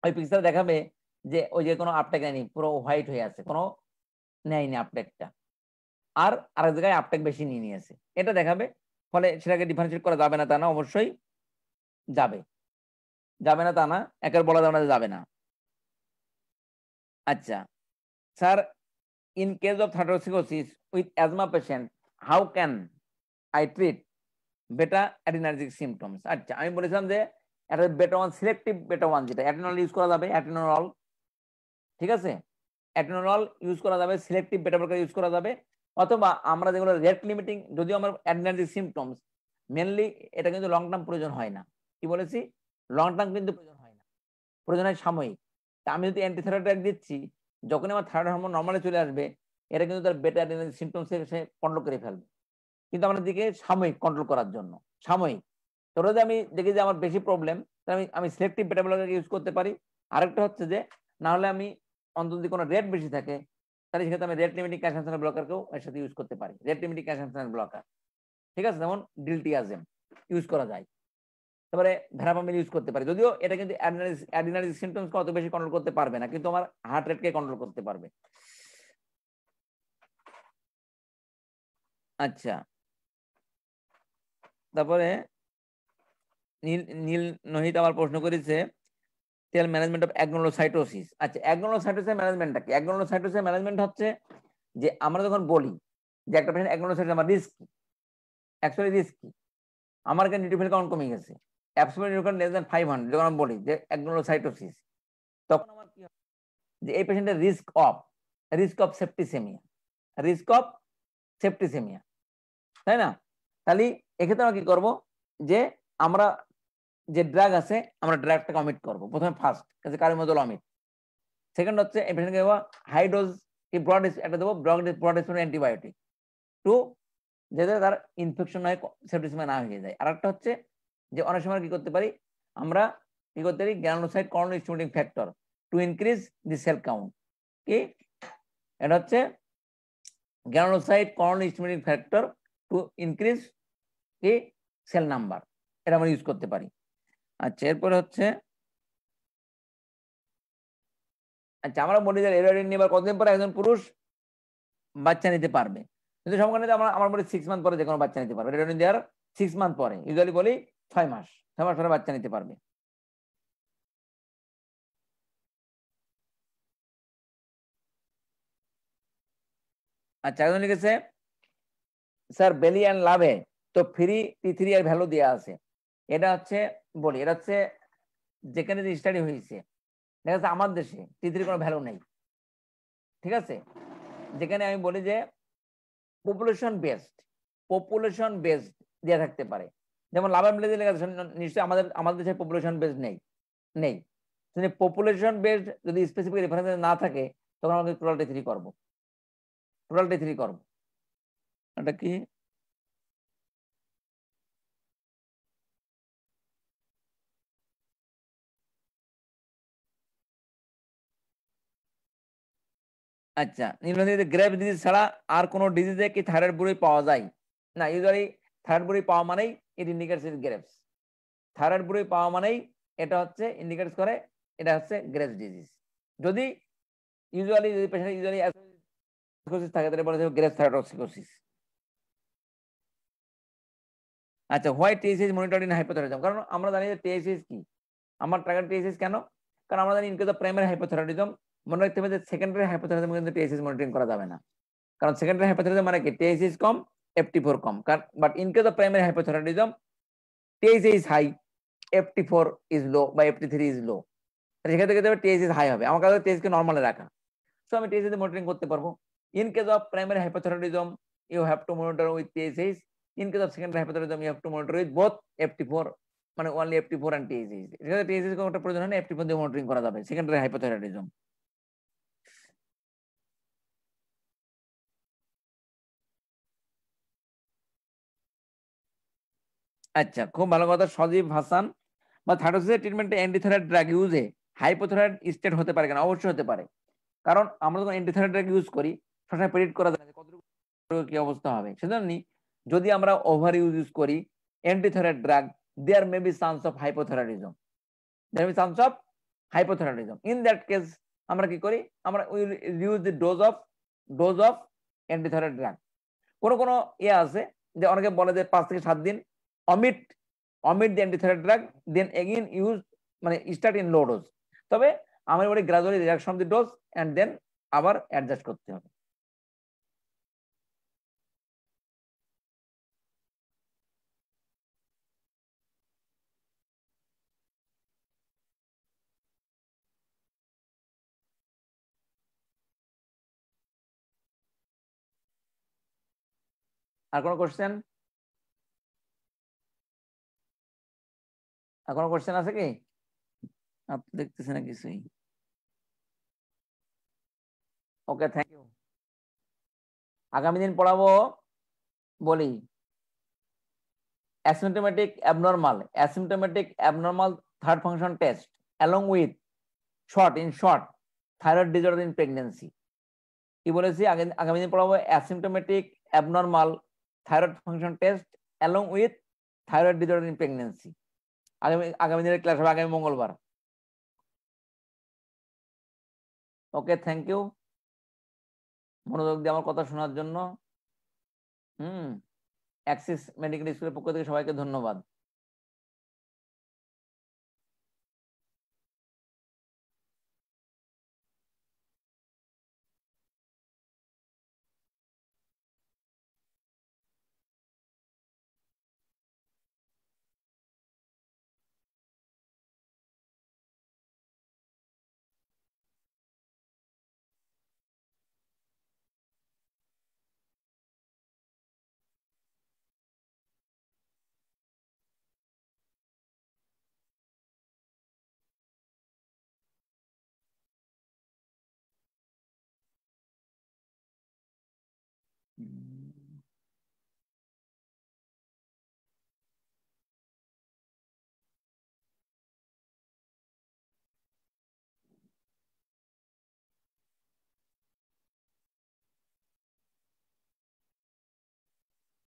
ওই দেখাবে যে ওই যে কোনো আপটেক নেয়নি পুরো হোয়াইট হয়ে আছে কোনো নেয়নি আপটেকটা আর আরেক জায়গায় আপটেক বেশি নিয়ে নিয়েছে এটা দেখাবে ফলে সেটাকে ডিফারেন্সিয়েট করা যাবে না তা না অবশ্যই যাবে যাবে না তা না একের বলা যাবে না যাবে না আচ্ছা sir in case of thyrotoxicosis with asthma patient how can I treat beta adrenergic symptoms আচ্ছা আমি বলেছিলাম যে এটা বেটা ওয়ান সিলেক্টিভ বেটা ওয়ান যেটা অ্যাটেনল ইউজ করা যাবে অ্যাটেনল ঠিক আছে অ্যাটেনল ইউজ করা যাবে সিলেক্টিভ বেটা ব্লকার ইউজ করা যাবে অথবা আমরা যেগুলো রেট লিমিটিং যদিও আমার অ্যাডনার্জিক সিমটমস মেনলি এটা কিন্তু লং টার্ম প্রয়োজন হয় না কি বলেছি লং টার্ম কিন্তু প্রয়োজন হয় না প্রয়োজন হয় সাময়িক তা আমি যদি অ্যান্টিথেরাটাইক দিচ্ছি যখন আমার থাইরয়েড হরমোন নর্মালে চলে আসবে এটা কিন্তু তার বেটার অ্যাডনার্জিক সিমটমসে সে কন্ট্রোল করে ফেলবে কিন্তু আমাদের দিকে সাময়িক কন্ট্রোল করার জন্য সাময়িক ধরো যে আমি দেখি যে আমার বেশি প্রবলেম আমি আমি সিলেক্টিভ বেটা ব্লকার ইউজ করতে পারি আরেকটা হচ্ছে যে না হলে আমি অন্তত কোনো রেট বেশি থাকে তাহলে সেক্ষেত্রে আমি রেট লিমিটিং ক্যাশ ব্লকারকেও এর সাথে ইউজ করতে পারি রেট লিমিটিং ক্যাশ ব্লকার ঠিক আছে যেমন আজেম ইউজ করা যায় তারপরে ভ্যারাপামিল ইউজ করতে পারি যদিও এটা কিন্তু অ্যাডিনালিস অত বেশি কন্ট্রোল করতে পারবে না কিন্তু আমার হার্ট রেটকে কন্ট্রোল করতে পারবে আচ্ছা তারপরে নীল নীল নহিত আমার প্রশ্ন করেছে সেল ম্যানেজমেন্ট অফ অ্যাগনোলোসাইটোসিস আচ্ছা অ্যাগনোলোসাইটোসের ম্যানেজমেন্টটা কি অ্যাগনোলোসাইটোসের ম্যানেজমেন্ট হচ্ছে যে আমরা যখন বলি যে একটা পেশেন্ট অ্যাগনোলোসাইটোস আমার রিস্ক কি অ্যাকচুয়ালি রিস্ক কি আমার কেন নিউট্রোফিল কাউন্ট কমে গেছে absolute neutrophil less than five hundred যখন আমি বলি যে অ্যাগনোলোসাইটোসিস তখন আমার কি হবে যে এই পেশেন্টের risk of risk of septicaemia risk of septicaemia তাই না তাহলে এক্ষেত্রে আমরা কি করব যে আমরা যে ড্রাগ আছে আমরা ড্রাগটাকে অমিট করবো প্রথমে ফার্স্ট কাছে কারিমজল অমিট সেকেন্ড হচ্ছে হাইড্রোজ কি ব্রড একটা দেবো ব্রড ব্রড অ্যান্টিবায়োটিক টু যাতে তার ইনফেকশন হয় সেপ্টিসিমা না হয়ে যায় আর একটা হচ্ছে যে অনেক সময় কি করতে পারি আমরা কি করতে পারি গ্যানোসাইড কর্ন স্টুডিং factor to increase the cell count কি এটা হচ্ছে গ্যানোসাইড কর্ন স্টুডিং ফ্যাক্টর টু ইনক্রিজ কি সেল নাম্বার এটা আমরা ইউজ করতে পারি আচ্ছা এরপর হচ্ছে আচ্ছা আমরা বলি যে এরোয়েড নেবার কতদিন পরে একজন পুরুষ বাচ্চা নিতে পারবে কিন্তু সমকালীন আমরা আমার বলি সিক্স মান্থ পরে যে কোনো বাচ্চা নিতে পারবে এরোয়েড দেওয়ার সিক্স মান্থ পরে ইউজুয়ালি বলি ছয় মাস ছয় মাস পরে বাচ্চা নিতে পারবে আচ্ছা একজন লিখেছে স্যার বেলি অ্যান্ড লাভে তো ফ্রি পৃথিবী আর ভ্যালু দেওয়া আছে এটা হচ্ছে বলি এটা হচ্ছে যেখানে যে স্টাডি হয়েছে দেখা যাচ্ছে আমার দেশে তিথির কোনো ভ্যালু নেই ঠিক আছে যেখানে আমি বলি যে পপুলেশন বেসড পপুলেশন বেসড দেওয়া থাকতে পারে যেমন লাভার মিলেজে লেখা নিশ্চয়ই আমাদের আমাদের দেশে পপুলেশন বেসড নেই নেই পপুলেশন বেসড যদি স্পেসিফিক রেফারেন্স না থাকে তখন আমাদের টোটাল ডে থ্রি করবো টোটাল ডে থ্রি করবো এটা কি আচ্ছা নিউরোপ্যাথিতে গ্রেভ ডিজিজ ছাড়া আর কোনো ডিজিজে কি থাইরয়েড বুড়ি পাওয়া যায় না ইউজুয়ালি থাইরয়েড বুড়ি পাওয়া মানেই it indicates it Graves thyroid bruit পাওয়া মানেই এটা হচ্ছে ইন্ডিকেটস করে এটা হচ্ছে গ্রেভস ডিজিজ যদি ইউজুয়ালি যদি পেশেন্ট ইউজুয়ালি সিকোসিস থাকে তাহলে বলা যাবে গ্রেভস থাইরয়েডোসিকোসিস আচ্ছা why TSH monitor in hypothyroidism কারণ আমরা জানি যে টিএসিস কি আমার টার্গেট টিএসিস কেন কারণ আমরা জানি ইনকেস অফ প্রাইমারি হাইপোথাইরয়েডিজম মনে রাখতে হবে যে সেকেন্ডারি হাইপোথাইরাজম কিন্তু টিএসিস মনিটরিং করা যাবে না কারণ সেকেন্ডারি হাইপোথাইরাজম মানে কি টিএসিস কম এফটি ফোর কম কারণ but in case of primary hypothyroidism TSH is high FT four is low বা এফটি থ্রি ইজ লো সেক্ষেত্রে দেখতে হবে টিএসিস হাই হবে আমার কাছে টিএসকে নর্মালে রাখা সো আমি টিএসিস মনিটরিং করতে পারবো in case of primary hypothyroidism you have to monitor with TSH in case of secondary hypothyroidism you have to monitor with both FT four মানে only FT four and TSH সেক্ষেত্রে TSH কোনো একটা প্রয়োজন হয় না FT four দিয়ে monitoring করা যাবে সেকেন্ডারি হাইপোথাইরাডিজম আচ্ছা খুব ভালো কথা সজীব হাসান বা থাইরোসিসের ট্রিটমেন্টে অ্যান্টিথাইরয়েড ড্রাগ ইউজে হাইপোথাইরয়েড স্টেট হতে পারে কেন অবশ্যই হতে পারে কারণ আমরা যখন অ্যান্টিথাইরয়েড ড্রাগ ইউজ করি সবসময় প্রেডিক্ট করা যায় কতটুকু কি অবস্থা হবে সেজন্য যদি আমরা ওভার ইউজ ইউজ করি antithyroid drug there may be chance of hypothyroidism there may chance of hypothyroidism in that case আমরা কি করি আমরা use the dose of dose of antithyroid drug কোন কোন ইয়ে আছে যে অনেকে বলে যে পাঁচ থেকে সাত দিন omit omit the antithretic drug then again use মানে start in low dose তবে আমার body gradually react from the dose and then আবার adjust করতে হবে আর কোনো কোশ্চেন এখনো কোশ্চেন আছে কি আপনি দেখতেছেন না কিছুই ওকে থ্যাংক ইউ আগামী দিন পড়াবো বলি asymptomatic abnormal asymptomatic abnormal third function test along with short in short thyroid disorder in pregnancy কি বলেছি আগামী দিন পড়াবো asymptomatic abnormal thyroid function test along with thyroid disorder in pregnancy আগামী আগামী দিনের ক্লাস হবে আগামী মঙ্গলবার ওকে থ্যাংক ইউ মনোযোগ দিয়ে আমার কথা শোনার জন্য হুম অ্যাক্সিস মেডিকেল স্কুলের পক্ষ থেকে সবাইকে ধন্যবাদ